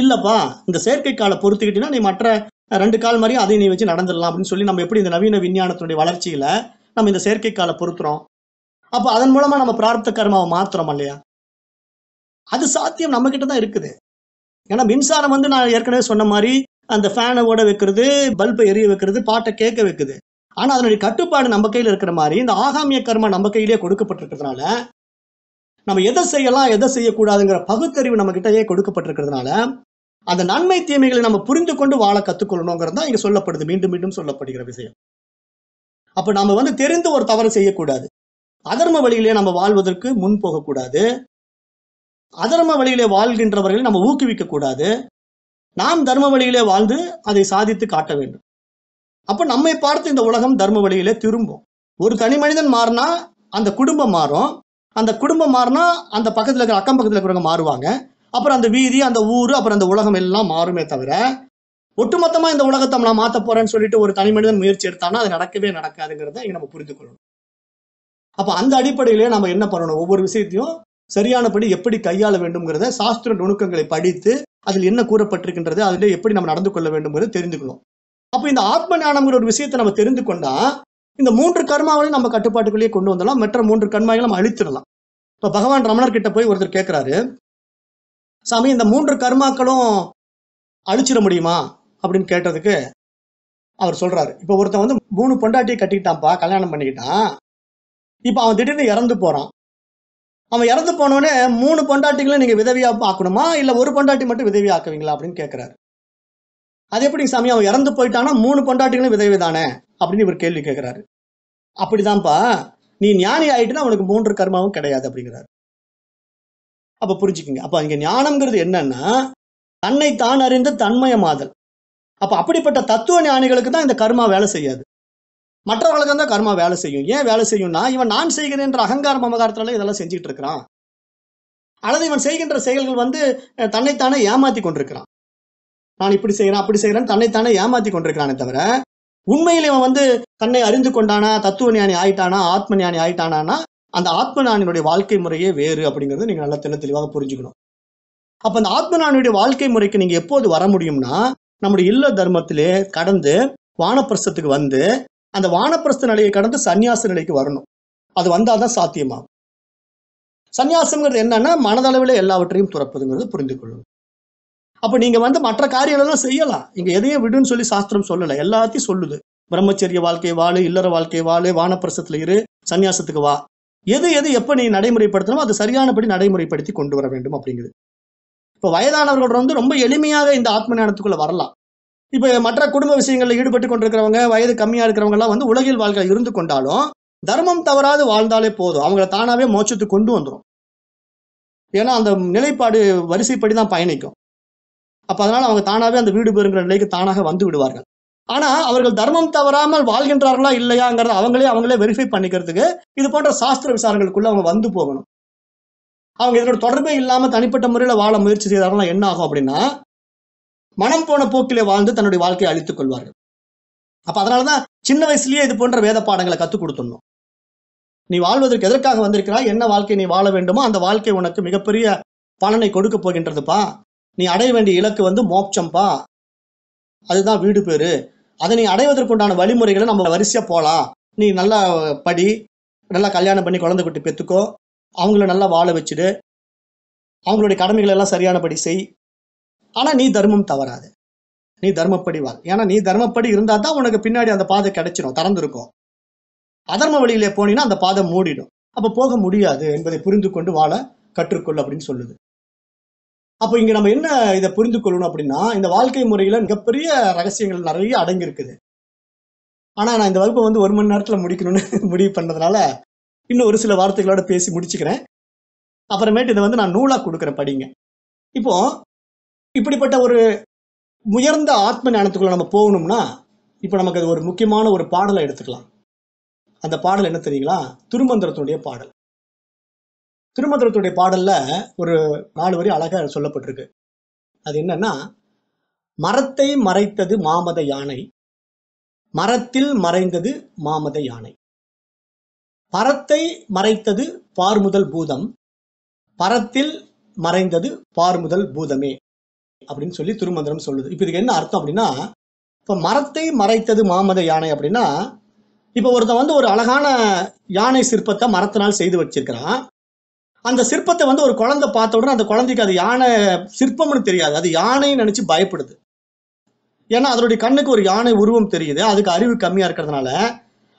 Speaker 1: இல்லப்பா இந்த செயற்கை காலை பொறுத்துக்கிட்டீங்கன்னா நீ மற்ற ரெண்டு கால் மாதிரியும் அதையும் நீ வச்சு நடந்துடலாம் அப்படின்னு சொல்லி நம்ம எப்படி இந்த நவீன விஞ்ஞானத்தினுடைய வளர்ச்சியில் நம்ம இந்த செயற்கை காலை பொருத்துறோம் அப்போ அதன் மூலமாக நம்ம பிரார்த்த கர்மாவை மாத்துறோம் இல்லையா அது சாத்தியம் நம்ம கிட்ட தான் இருக்குது ஏன்னா மின்சாரம் வந்து நான் ஏற்கனவே சொன்ன மாதிரி அந்த ஃபேனை ஓட வைக்கிறது பல்பை எரிய வைக்கிறது பாட்டை கேட்க வைக்குது ஆனால் அதனுடைய கட்டுப்பாடு நம்ம கையில் இருக்கிற மாதிரி இந்த ஆகாமிய கர்மா நம்ம கையிலேயே கொடுக்கப்பட்டிருக்கிறதுனால நம்ம எதை செய்யலாம் எதை செய்யக்கூடாதுங்கிற பகுத்தறிவு நம்ம கிட்டயே கொடுக்கப்பட்டிருக்கிறதுனால அந்த நன்மை தீமைகளை நம்ம புரிந்து கொண்டு வாழ கத்துக்கொள்ளணுங்கிறது தான் இங்க சொல்லப்படுது மீண்டும் மீண்டும் சொல்லப்படுகிற விஷயம் அப்ப நம்ம வந்து தெரிந்து ஒரு தவறு செய்யக்கூடாது அதர்ம வழியிலே நம்ம வாழ்வதற்கு முன் போகக்கூடாது அதர்ம வழியிலே வாழ்கின்றவர்களை நம்ம ஊக்குவிக்க கூடாது நாம் தர்ம வழியிலே வாழ்ந்து அதை சாதித்து காட்ட வேண்டும் அப்ப நம்மை பார்த்து இந்த உலகம் தர்ம வழியிலே திரும்பும் ஒரு தனி மனிதன் மாறினா அந்த குடும்பம் மாறும் அந்த குடும்பம் மாறினா அந்த பக்கத்தில் இருக்கிற அக்கம் பக்கத்தில் இருக்கிறவங்க மாறுவாங்க அப்புறம் அந்த வீதி அந்த ஊர் அப்புறம் அந்த உலகம் எல்லாம் மாறுமே தவிர ஒட்டுமொத்தமா இந்த உலகத்தை நான் மாற்ற போறேன்னு சொல்லிட்டு ஒரு தனி மனிதன் முயற்சி எடுத்தானா அது நடக்கவே நடக்காதுங்கிறத இங்க நம்ம புரிந்து கொள்ளணும் அப்ப அந்த அடிப்படையிலே நம்ம என்ன பண்ணணும் ஒவ்வொரு விஷயத்தையும் சரியானபடி எப்படி கையாள வேண்டும்ங்கிறத சாஸ்திர நுணுக்கங்களை படித்து அதில் என்ன கூறப்பட்டிருக்கின்றது அதுல எப்படி நம்ம நடந்து கொள்ள வேண்டும்ங்கிறத தெரிந்துக்கணும் அப்ப இந்த ஆத்ம ஞானம்ங்கிற ஒரு விஷயத்தை நம்ம தெரிந்து கொண்டா இந்த மூன்று கர்மாவளையும் நம்ம கட்டுப்பாட்டுக்குள்ளேயே கொண்டு வந்தலாம் மற்ற மூன்று கர்மாவையும் நம்ம அழிச்சிடலாம் இப்போ பகவான் ரமணர் கிட்ட போய் ஒருத்தர் கேட்குறாரு சாமி இந்த மூன்று கர்மாக்களும் அழிச்சிட முடியுமா அப்படின்னு கேட்டதுக்கு அவர் சொல்றாரு இப்போ ஒருத்தன் வந்து மூணு பொண்டாட்டியை கட்டிக்கிட்டான்ப்பா கல்யாணம் பண்ணிக்கிட்டான் இப்போ அவன் திடீர்னு இறந்து போறான் அவன் இறந்து போனோடனே மூணு பொண்டாட்டிகளும் நீங்க விதவியா ஆக்கணுமா இல்லை ஒரு பொண்டாட்டி மட்டும் விதவி ஆக்குவீங்களா அப்படின்னு கேட்கிறாரு அது எப்படி சாமி அவன் இறந்து போயிட்டானா மூணு பொண்டாட்டிகளும் விதவி தானே அப்படின்னு இவர் கேள்வி கேட்குறாரு அப்படிதான்ப்பா நீ ஞானி ஆயிட்டுனா அவனுக்கு மூன்று கர்மாவும் கிடையாது அப்படிங்கிறாரு அப்போ புரிஞ்சுக்கிங்க அப்ப இங்க ஞானம்ங்கிறது என்னன்னா தன்னை தான் அறிந்த தன்மயமாதல் அப்ப அப்படிப்பட்ட தத்துவ ஞானிகளுக்கு தான் இந்த கர்மா வேலை செய்யாது மற்றவர்களுக்கு தான் கர்மா வேலை செய்யும் ஏன் வேலை செய்யும்னா இவன் நான் என்ற அகங்கார மமகாரத்தினால இதெல்லாம் செஞ்சுக்கிட்டு இருக்கிறான் அல்லது இவன் செய்கின்ற செயல்கள் வந்து தன்னைத்தானே ஏமாத்தி கொண்டிருக்கிறான் நான் இப்படி செய்யறேன் அப்படி செய்கிறேன் தன்னைத்தானே ஏமாத்தி கொண்டிருக்கிறானே தவிர உண்மையில இவன் வந்து தன்னை அறிந்து கொண்டானா தத்துவ ஞானி ஆயிட்டானா ஆத்ம ஞானி ஆயிட்டானா அந்த ஆத்ம ஞானியினுடைய வாழ்க்கை முறையே வேறு அப்படிங்கிறது நீங்க நல்லா தெள்ள தெளிவாக புரிஞ்சுக்கணும் அப்ப அந்த ஆத்ம ஞானியுடைய வாழ்க்கை முறைக்கு நீங்க எப்போது வர முடியும்னா நம்முடைய இல்ல தர்மத்திலே கடந்து வானப்பிரசத்துக்கு வந்து அந்த வானப்பிரச நிலையை கடந்து சன்னியாச நிலைக்கு வரணும் அது வந்தாதான் சாத்தியமாகும் சன்னியாசம்ங்கிறது என்னன்னா மனதளவில் எல்லாவற்றையும் துறப்பதுங்கிறது புரிந்து கொள்ளும் அப்ப நீங்க வந்து மற்ற காரியங்களெல்லாம் செய்யலாம் இங்க எதையும் விடுன்னு சொல்லி சாஸ்திரம் சொல்லலை எல்லாத்தையும் சொல்லுது பிரம்மச்சரிய வாழ்க்கை வாழு இல்லற வாழ்க்கை வாழு வானப்பிரசத்துல இரு சன்னியாசத்துக்கு வா எது எது எப்ப நீ நடைமுறைப்படுத்தணும் அது சரியானபடி நடைமுறைப்படுத்தி கொண்டு வர வேண்டும் அப்படிங்குது இப்ப வயதானவர்கள் வந்து ரொம்ப எளிமையாக இந்த ஆத்ம ஞானத்துக்குள்ள வரலாம் இப்ப மற்ற குடும்ப விஷயங்களில் ஈடுபட்டு கொண்டிருக்கிறவங்க வயது கம்மியா இருக்கிறவங்க எல்லாம் வந்து உலகில் வாழ்க்கை இருந்து கொண்டாலும் தர்மம் தவறாது வாழ்ந்தாலே போதும் அவங்கள தானாவே மோச்சத்துக்கு கொண்டு வந்துடும் ஏன்னா அந்த நிலைப்பாடு வரிசைப்படி தான் பயணிக்கும் அப்ப அதனால அவங்க தானாவே அந்த வீடு பெறுங்கிற நிலைக்கு தானாக வந்து விடுவார்கள் ஆனா அவர்கள் தர்மம் தவறாமல் வாழ்கின்றார்களா இல்லையாங்கிறத அவங்களே அவங்களே வெரிஃபை பண்ணிக்கிறதுக்கு இது போன்ற சாஸ்திர விசாரங்களுக்குள்ள அவங்க வந்து போகணும் அவங்க இதனோட தொடர்பே இல்லாம தனிப்பட்ட முறையில வாழ முயற்சி செய்தார்கள் என்ன ஆகும் அப்படின்னா மனம் போன போக்கிலே வாழ்ந்து தன்னுடைய வாழ்க்கையை அழித்துக் கொள்வார்கள் அப்ப அதனாலதான் சின்ன வயசுலயே இது போன்ற வேத பாடங்களை கத்துக் கொடுத்துடணும் நீ வாழ்வதற்கு எதற்காக வந்திருக்கிறாய் என்ன வாழ்க்கை நீ வாழ வேண்டுமோ அந்த வாழ்க்கை உனக்கு மிகப்பெரிய பலனை கொடுக்க போகின்றதுப்பா நீ அடைய வேண்டிய இலக்கு வந்து மோட்சம்பா அதுதான் வீடு பேரு அதை நீ அடைவதற்குண்டான வழிமுறைகளை நம்ம வரிசையாக போகலாம் நீ நல்லா படி நல்லா கல்யாணம் பண்ணி குழந்தை குட்டி பெற்றுக்கோ அவங்கள நல்லா வாழ வச்சுடு அவங்களுடைய கடமைகள் எல்லாம் சரியானபடி செய் ஆனால் நீ தர்மம் தவறாது நீ தர்மப்படி வா ஏன்னா நீ தர்மப்படி இருந்தால் தான் உனக்கு பின்னாடி அந்த பாதை கிடைச்சிடும் திறந்துருக்கும் அதர்ம வழியிலே போனீங்கன்னா அந்த பாதை மூடிடும் அப்போ போக முடியாது என்பதை புரிந்து கொண்டு வாழ கற்றுக்கொள் அப்படின்னு சொல்லுது அப்போ இங்கே நம்ம என்ன இதை புரிந்து கொள்ளணும் அப்படின்னா இந்த வாழ்க்கை முறையில் மிகப்பெரிய ரகசியங்கள் நிறைய அடங்கியிருக்குது ஆனால் நான் இந்த வகுப்பை வந்து ஒரு மணி நேரத்தில் முடிக்கணும்னு முடிவு பண்ணதுனால இன்னும் ஒரு சில வார்த்தைகளோட பேசி முடிச்சுக்கிறேன் அப்புறமேட்டு இதை வந்து நான் நூலாக கொடுக்குறேன் படிங்க இப்போ இப்படிப்பட்ட ஒரு உயர்ந்த ஆத்ம ஞானத்துக்குள்ள நம்ம போகணும்னா இப்போ நமக்கு அது ஒரு முக்கியமான ஒரு பாடலை எடுத்துக்கலாம் அந்த பாடல் என்ன தெரியுங்களா திருமந்திரத்தினுடைய பாடல் திருமந்திரத்துடைய பாடல்ல ஒரு நாலு வரி அழகாக சொல்லப்பட்டிருக்கு அது என்னன்னா மரத்தை மறைத்தது மாமத யானை மரத்தில் மறைந்தது மாமத யானை பரத்தை மறைத்தது பார்முதல் பூதம் பரத்தில் மறைந்தது பார்முதல் பூதமே அப்படின்னு சொல்லி திருமந்திரம் சொல்லுது இப்ப இதுக்கு என்ன அர்த்தம் அப்படின்னா இப்போ மரத்தை மறைத்தது மாமத யானை அப்படின்னா இப்போ ஒருத்தன் வந்து ஒரு அழகான யானை சிற்பத்தை மரத்தினால் செய்து வச்சிருக்கிறான் அந்த சிற்பத்தை வந்து ஒரு குழந்தை பார்த்த உடனே அந்த குழந்தைக்கு அது யானை சிற்பம்னு தெரியாது அது யானைன்னு நினச்சி பயப்படுது ஏன்னா அதனுடைய கண்ணுக்கு ஒரு யானை உருவம் தெரியுது அதுக்கு அறிவு கம்மியாக இருக்கிறதுனால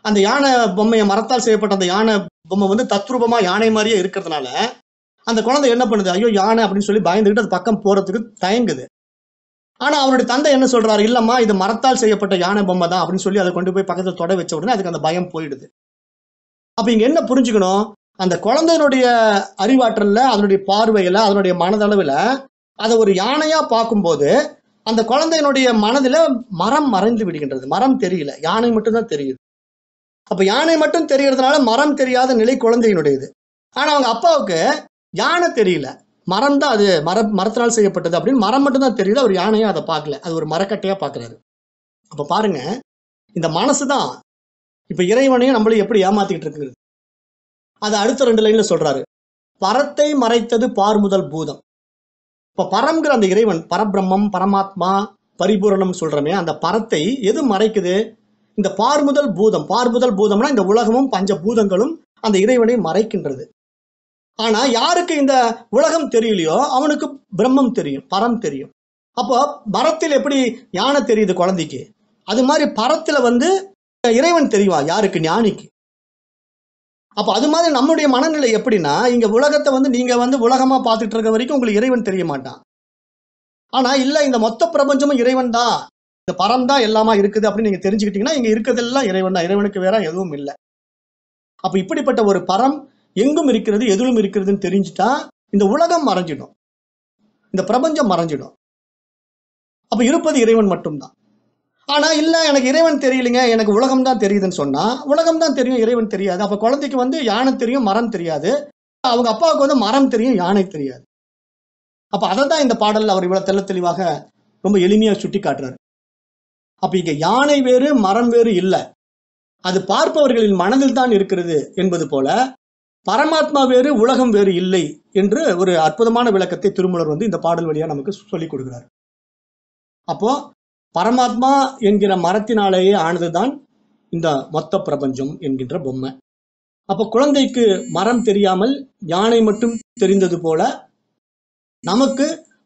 Speaker 1: அந்த யானை பொம்மையை மரத்தால் செய்யப்பட்ட அந்த யானை பொம்மை வந்து தத்ரூபமாக யானை மாதிரியே இருக்கிறதுனால அந்த குழந்தை என்ன பண்ணுது ஐயோ யானை அப்படின்னு சொல்லி பயந்துக்கிட்டு அது பக்கம் போகிறதுக்கு தயங்குது ஆனால் அவருடைய தந்தை என்ன சொல்கிறாரு இல்லைம்மா இது மரத்தால் செய்யப்பட்ட யானை பொம்மை தான் அப்படின்னு சொல்லி அதை கொண்டு போய் பக்கத்தில் தொட வச்ச உடனே அதுக்கு அந்த பயம் போயிடுது அப்போ இங்கே என்ன புரிஞ்சுக்கணும் அந்த குழந்தையினுடைய அறிவாற்றல்ல அதனுடைய பார்வையில அதனுடைய மனதளவுல அதை ஒரு யானையா பார்க்கும்போது அந்த குழந்தையினுடைய மனதில் மரம் மறைந்து விடுகின்றது மரம் தெரியல யானை மட்டும்தான் தெரியுது அப்போ யானை மட்டும் தெரியறதுனால மரம் தெரியாத நிலை குழந்தையினுடையது ஆனால் அவங்க அப்பாவுக்கு யானை தெரியல மரம் தான் அது மர மரத்தினால் செய்யப்பட்டது அப்படின்னு மரம் மட்டும் தான் தெரியுது அவர் யானையும் அதை பார்க்கல அது ஒரு மரக்கட்டையாக பார்க்குறாரு அப்போ பாருங்க இந்த மனசு தான் இப்போ இறைவனையும் நம்மளையும் எப்படி ஏமாத்திக்கிட்டு இருக்குது அதை அடுத்த ரெண்டு லைன்ல சொல்றாரு பரத்தை மறைத்தது பார் முதல் பூதம் இப்போ பரம்ங்கிற அந்த இறைவன் பரபிரம்மம் பரமாத்மா பரிபூரணம் சொல்றமே அந்த பரத்தை எது மறைக்குது இந்த பார் முதல் பூதம் பார் முதல் பூதம்னா இந்த உலகமும் பஞ்ச பூதங்களும் அந்த இறைவனை மறைக்கின்றது ஆனால் யாருக்கு இந்த உலகம் தெரியலையோ அவனுக்கு பிரம்மம் தெரியும் பரம் தெரியும் அப்போ பரத்தில் எப்படி யானை தெரியுது குழந்தைக்கு அது மாதிரி பரத்தில் வந்து இறைவன் தெரியுவா யாருக்கு ஞானிக்கு அப்போ அது மாதிரி நம்முடைய மனநிலை எப்படின்னா இங்கே உலகத்தை வந்து நீங்கள் வந்து உலகமாக பார்த்துட்டு இருக்க வரைக்கும் உங்களுக்கு இறைவன் தெரிய மாட்டான் ஆனால் இல்லை இந்த மொத்த பிரபஞ்சமும் இறைவன் தான் இந்த பரம் தான் எல்லாமா இருக்குது அப்படின்னு நீங்கள் தெரிஞ்சுக்கிட்டீங்கன்னா இங்கே இருக்கிறதெல்லாம் இறைவன் தான் இறைவனுக்கு வேற எதுவும் இல்லை அப்போ இப்படிப்பட்ட ஒரு பரம் எங்கும் இருக்கிறது எதிலும் இருக்கிறதுன்னு தெரிஞ்சுட்டா இந்த உலகம் மறைஞ்சிடும் இந்த பிரபஞ்சம் மறைஞ்சிடும் அப்போ இருப்பது இறைவன் மட்டும்தான் ஆனால் இல்லை எனக்கு இறைவன் தெரியலைங்க எனக்கு உலகம் தான் தெரியுதுன்னு சொன்னால் உலகம் தான் தெரியும் இறைவன் தெரியாது அப்போ குழந்தைக்கு வந்து யானை தெரியும் மரம் தெரியாது அவங்க அப்பாவுக்கு வந்து மரம் தெரியும் யானை தெரியாது அப்போ அதை தான் இந்த பாடலில் அவர் இவ்வளோ தெல்ல தெளிவாக ரொம்ப எளிமையாக சுட்டி காட்டுறாரு அப்போ இங்கே யானை வேறு மரம் வேறு இல்லை அது பார்ப்பவர்களின் மனதில் தான் இருக்கிறது என்பது போல பரமாத்மா வேறு உலகம் வேறு இல்லை என்று ஒரு அற்புதமான விளக்கத்தை திருமலர் வந்து இந்த பாடல் வழியாக நமக்கு சொல்லிக் கொடுக்குறாரு அப்போது பரமாத்மா என்கிற மரத்தினாலேயே ஆனதுதான் இந்த மொத்த பிரபஞ்சம் என்கின்ற பொம்மை அப்போ குழந்தைக்கு மரம் தெரியாமல் யானை மட்டும் தெரிந்தது போல நமக்கு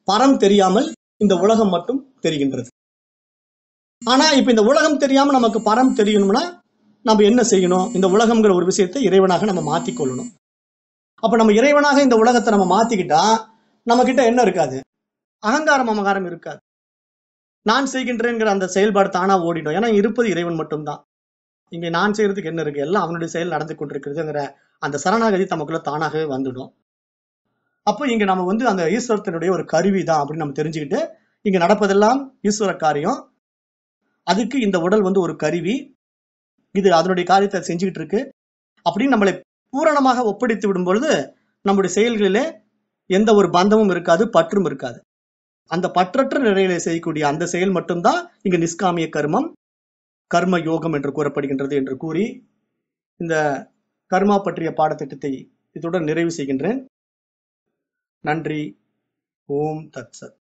Speaker 1: பரம் தெரியாமல் இந்த உலகம் மட்டும் தெரிகின்றது ஆனா இப்ப இந்த உலகம் தெரியாம நமக்கு பரம் தெரியணும்னா நம்ம என்ன செய்யணும் இந்த உலகம்ங்கிற ஒரு விஷயத்தை இறைவனாக நம்ம மாத்திக்கொள்ளணும் அப்ப நம்ம இறைவனாக இந்த உலகத்தை நம்ம மாத்திக்கிட்டா நம்ம கிட்ட என்ன இருக்காது அகங்காரம் அமகாரம் இருக்காது நான் செய்கின்றேங்கிற அந்த செயல்பாடு தானா ஓடிடும் ஏன்னா இருப்பது இறைவன் மட்டும்தான் இங்கே நான் செய்யறதுக்கு என்ன இருக்கு எல்லாம் அவனுடைய செயல் நடந்து கொண்டிருக்கிறதுங்கிற அந்த சரணாகதி தமக்குள்ள தானாகவே வந்துடும் அப்போ இங்க நம்ம வந்து அந்த ஈஸ்வரத்தினுடைய ஒரு கருவி தான் அப்படின்னு நம்ம தெரிஞ்சுக்கிட்டு இங்க நடப்பதெல்லாம் ஈஸ்வர காரியம் அதுக்கு இந்த உடல் வந்து ஒரு கருவி இது அதனுடைய காரியத்தை செஞ்சுக்கிட்டு இருக்கு அப்படின்னு நம்மளை பூரணமாக ஒப்படைத்து விடும் பொழுது நம்முடைய செயல்களிலே எந்த ஒரு பந்தமும் இருக்காது பற்றும் இருக்காது அந்த பற்றற்ற நிலையில செய்யக்கூடிய அந்த செயல் மட்டும்தான் இங்கு நிஷ்காமிய கர்மம் கர்ம யோகம் என்று கூறப்படுகின்றது என்று கூறி இந்த கர்மா பற்றிய பாடத்திட்டத்தை இத்துடன் நிறைவு செய்கின்றேன் நன்றி ஓம் தத்சத்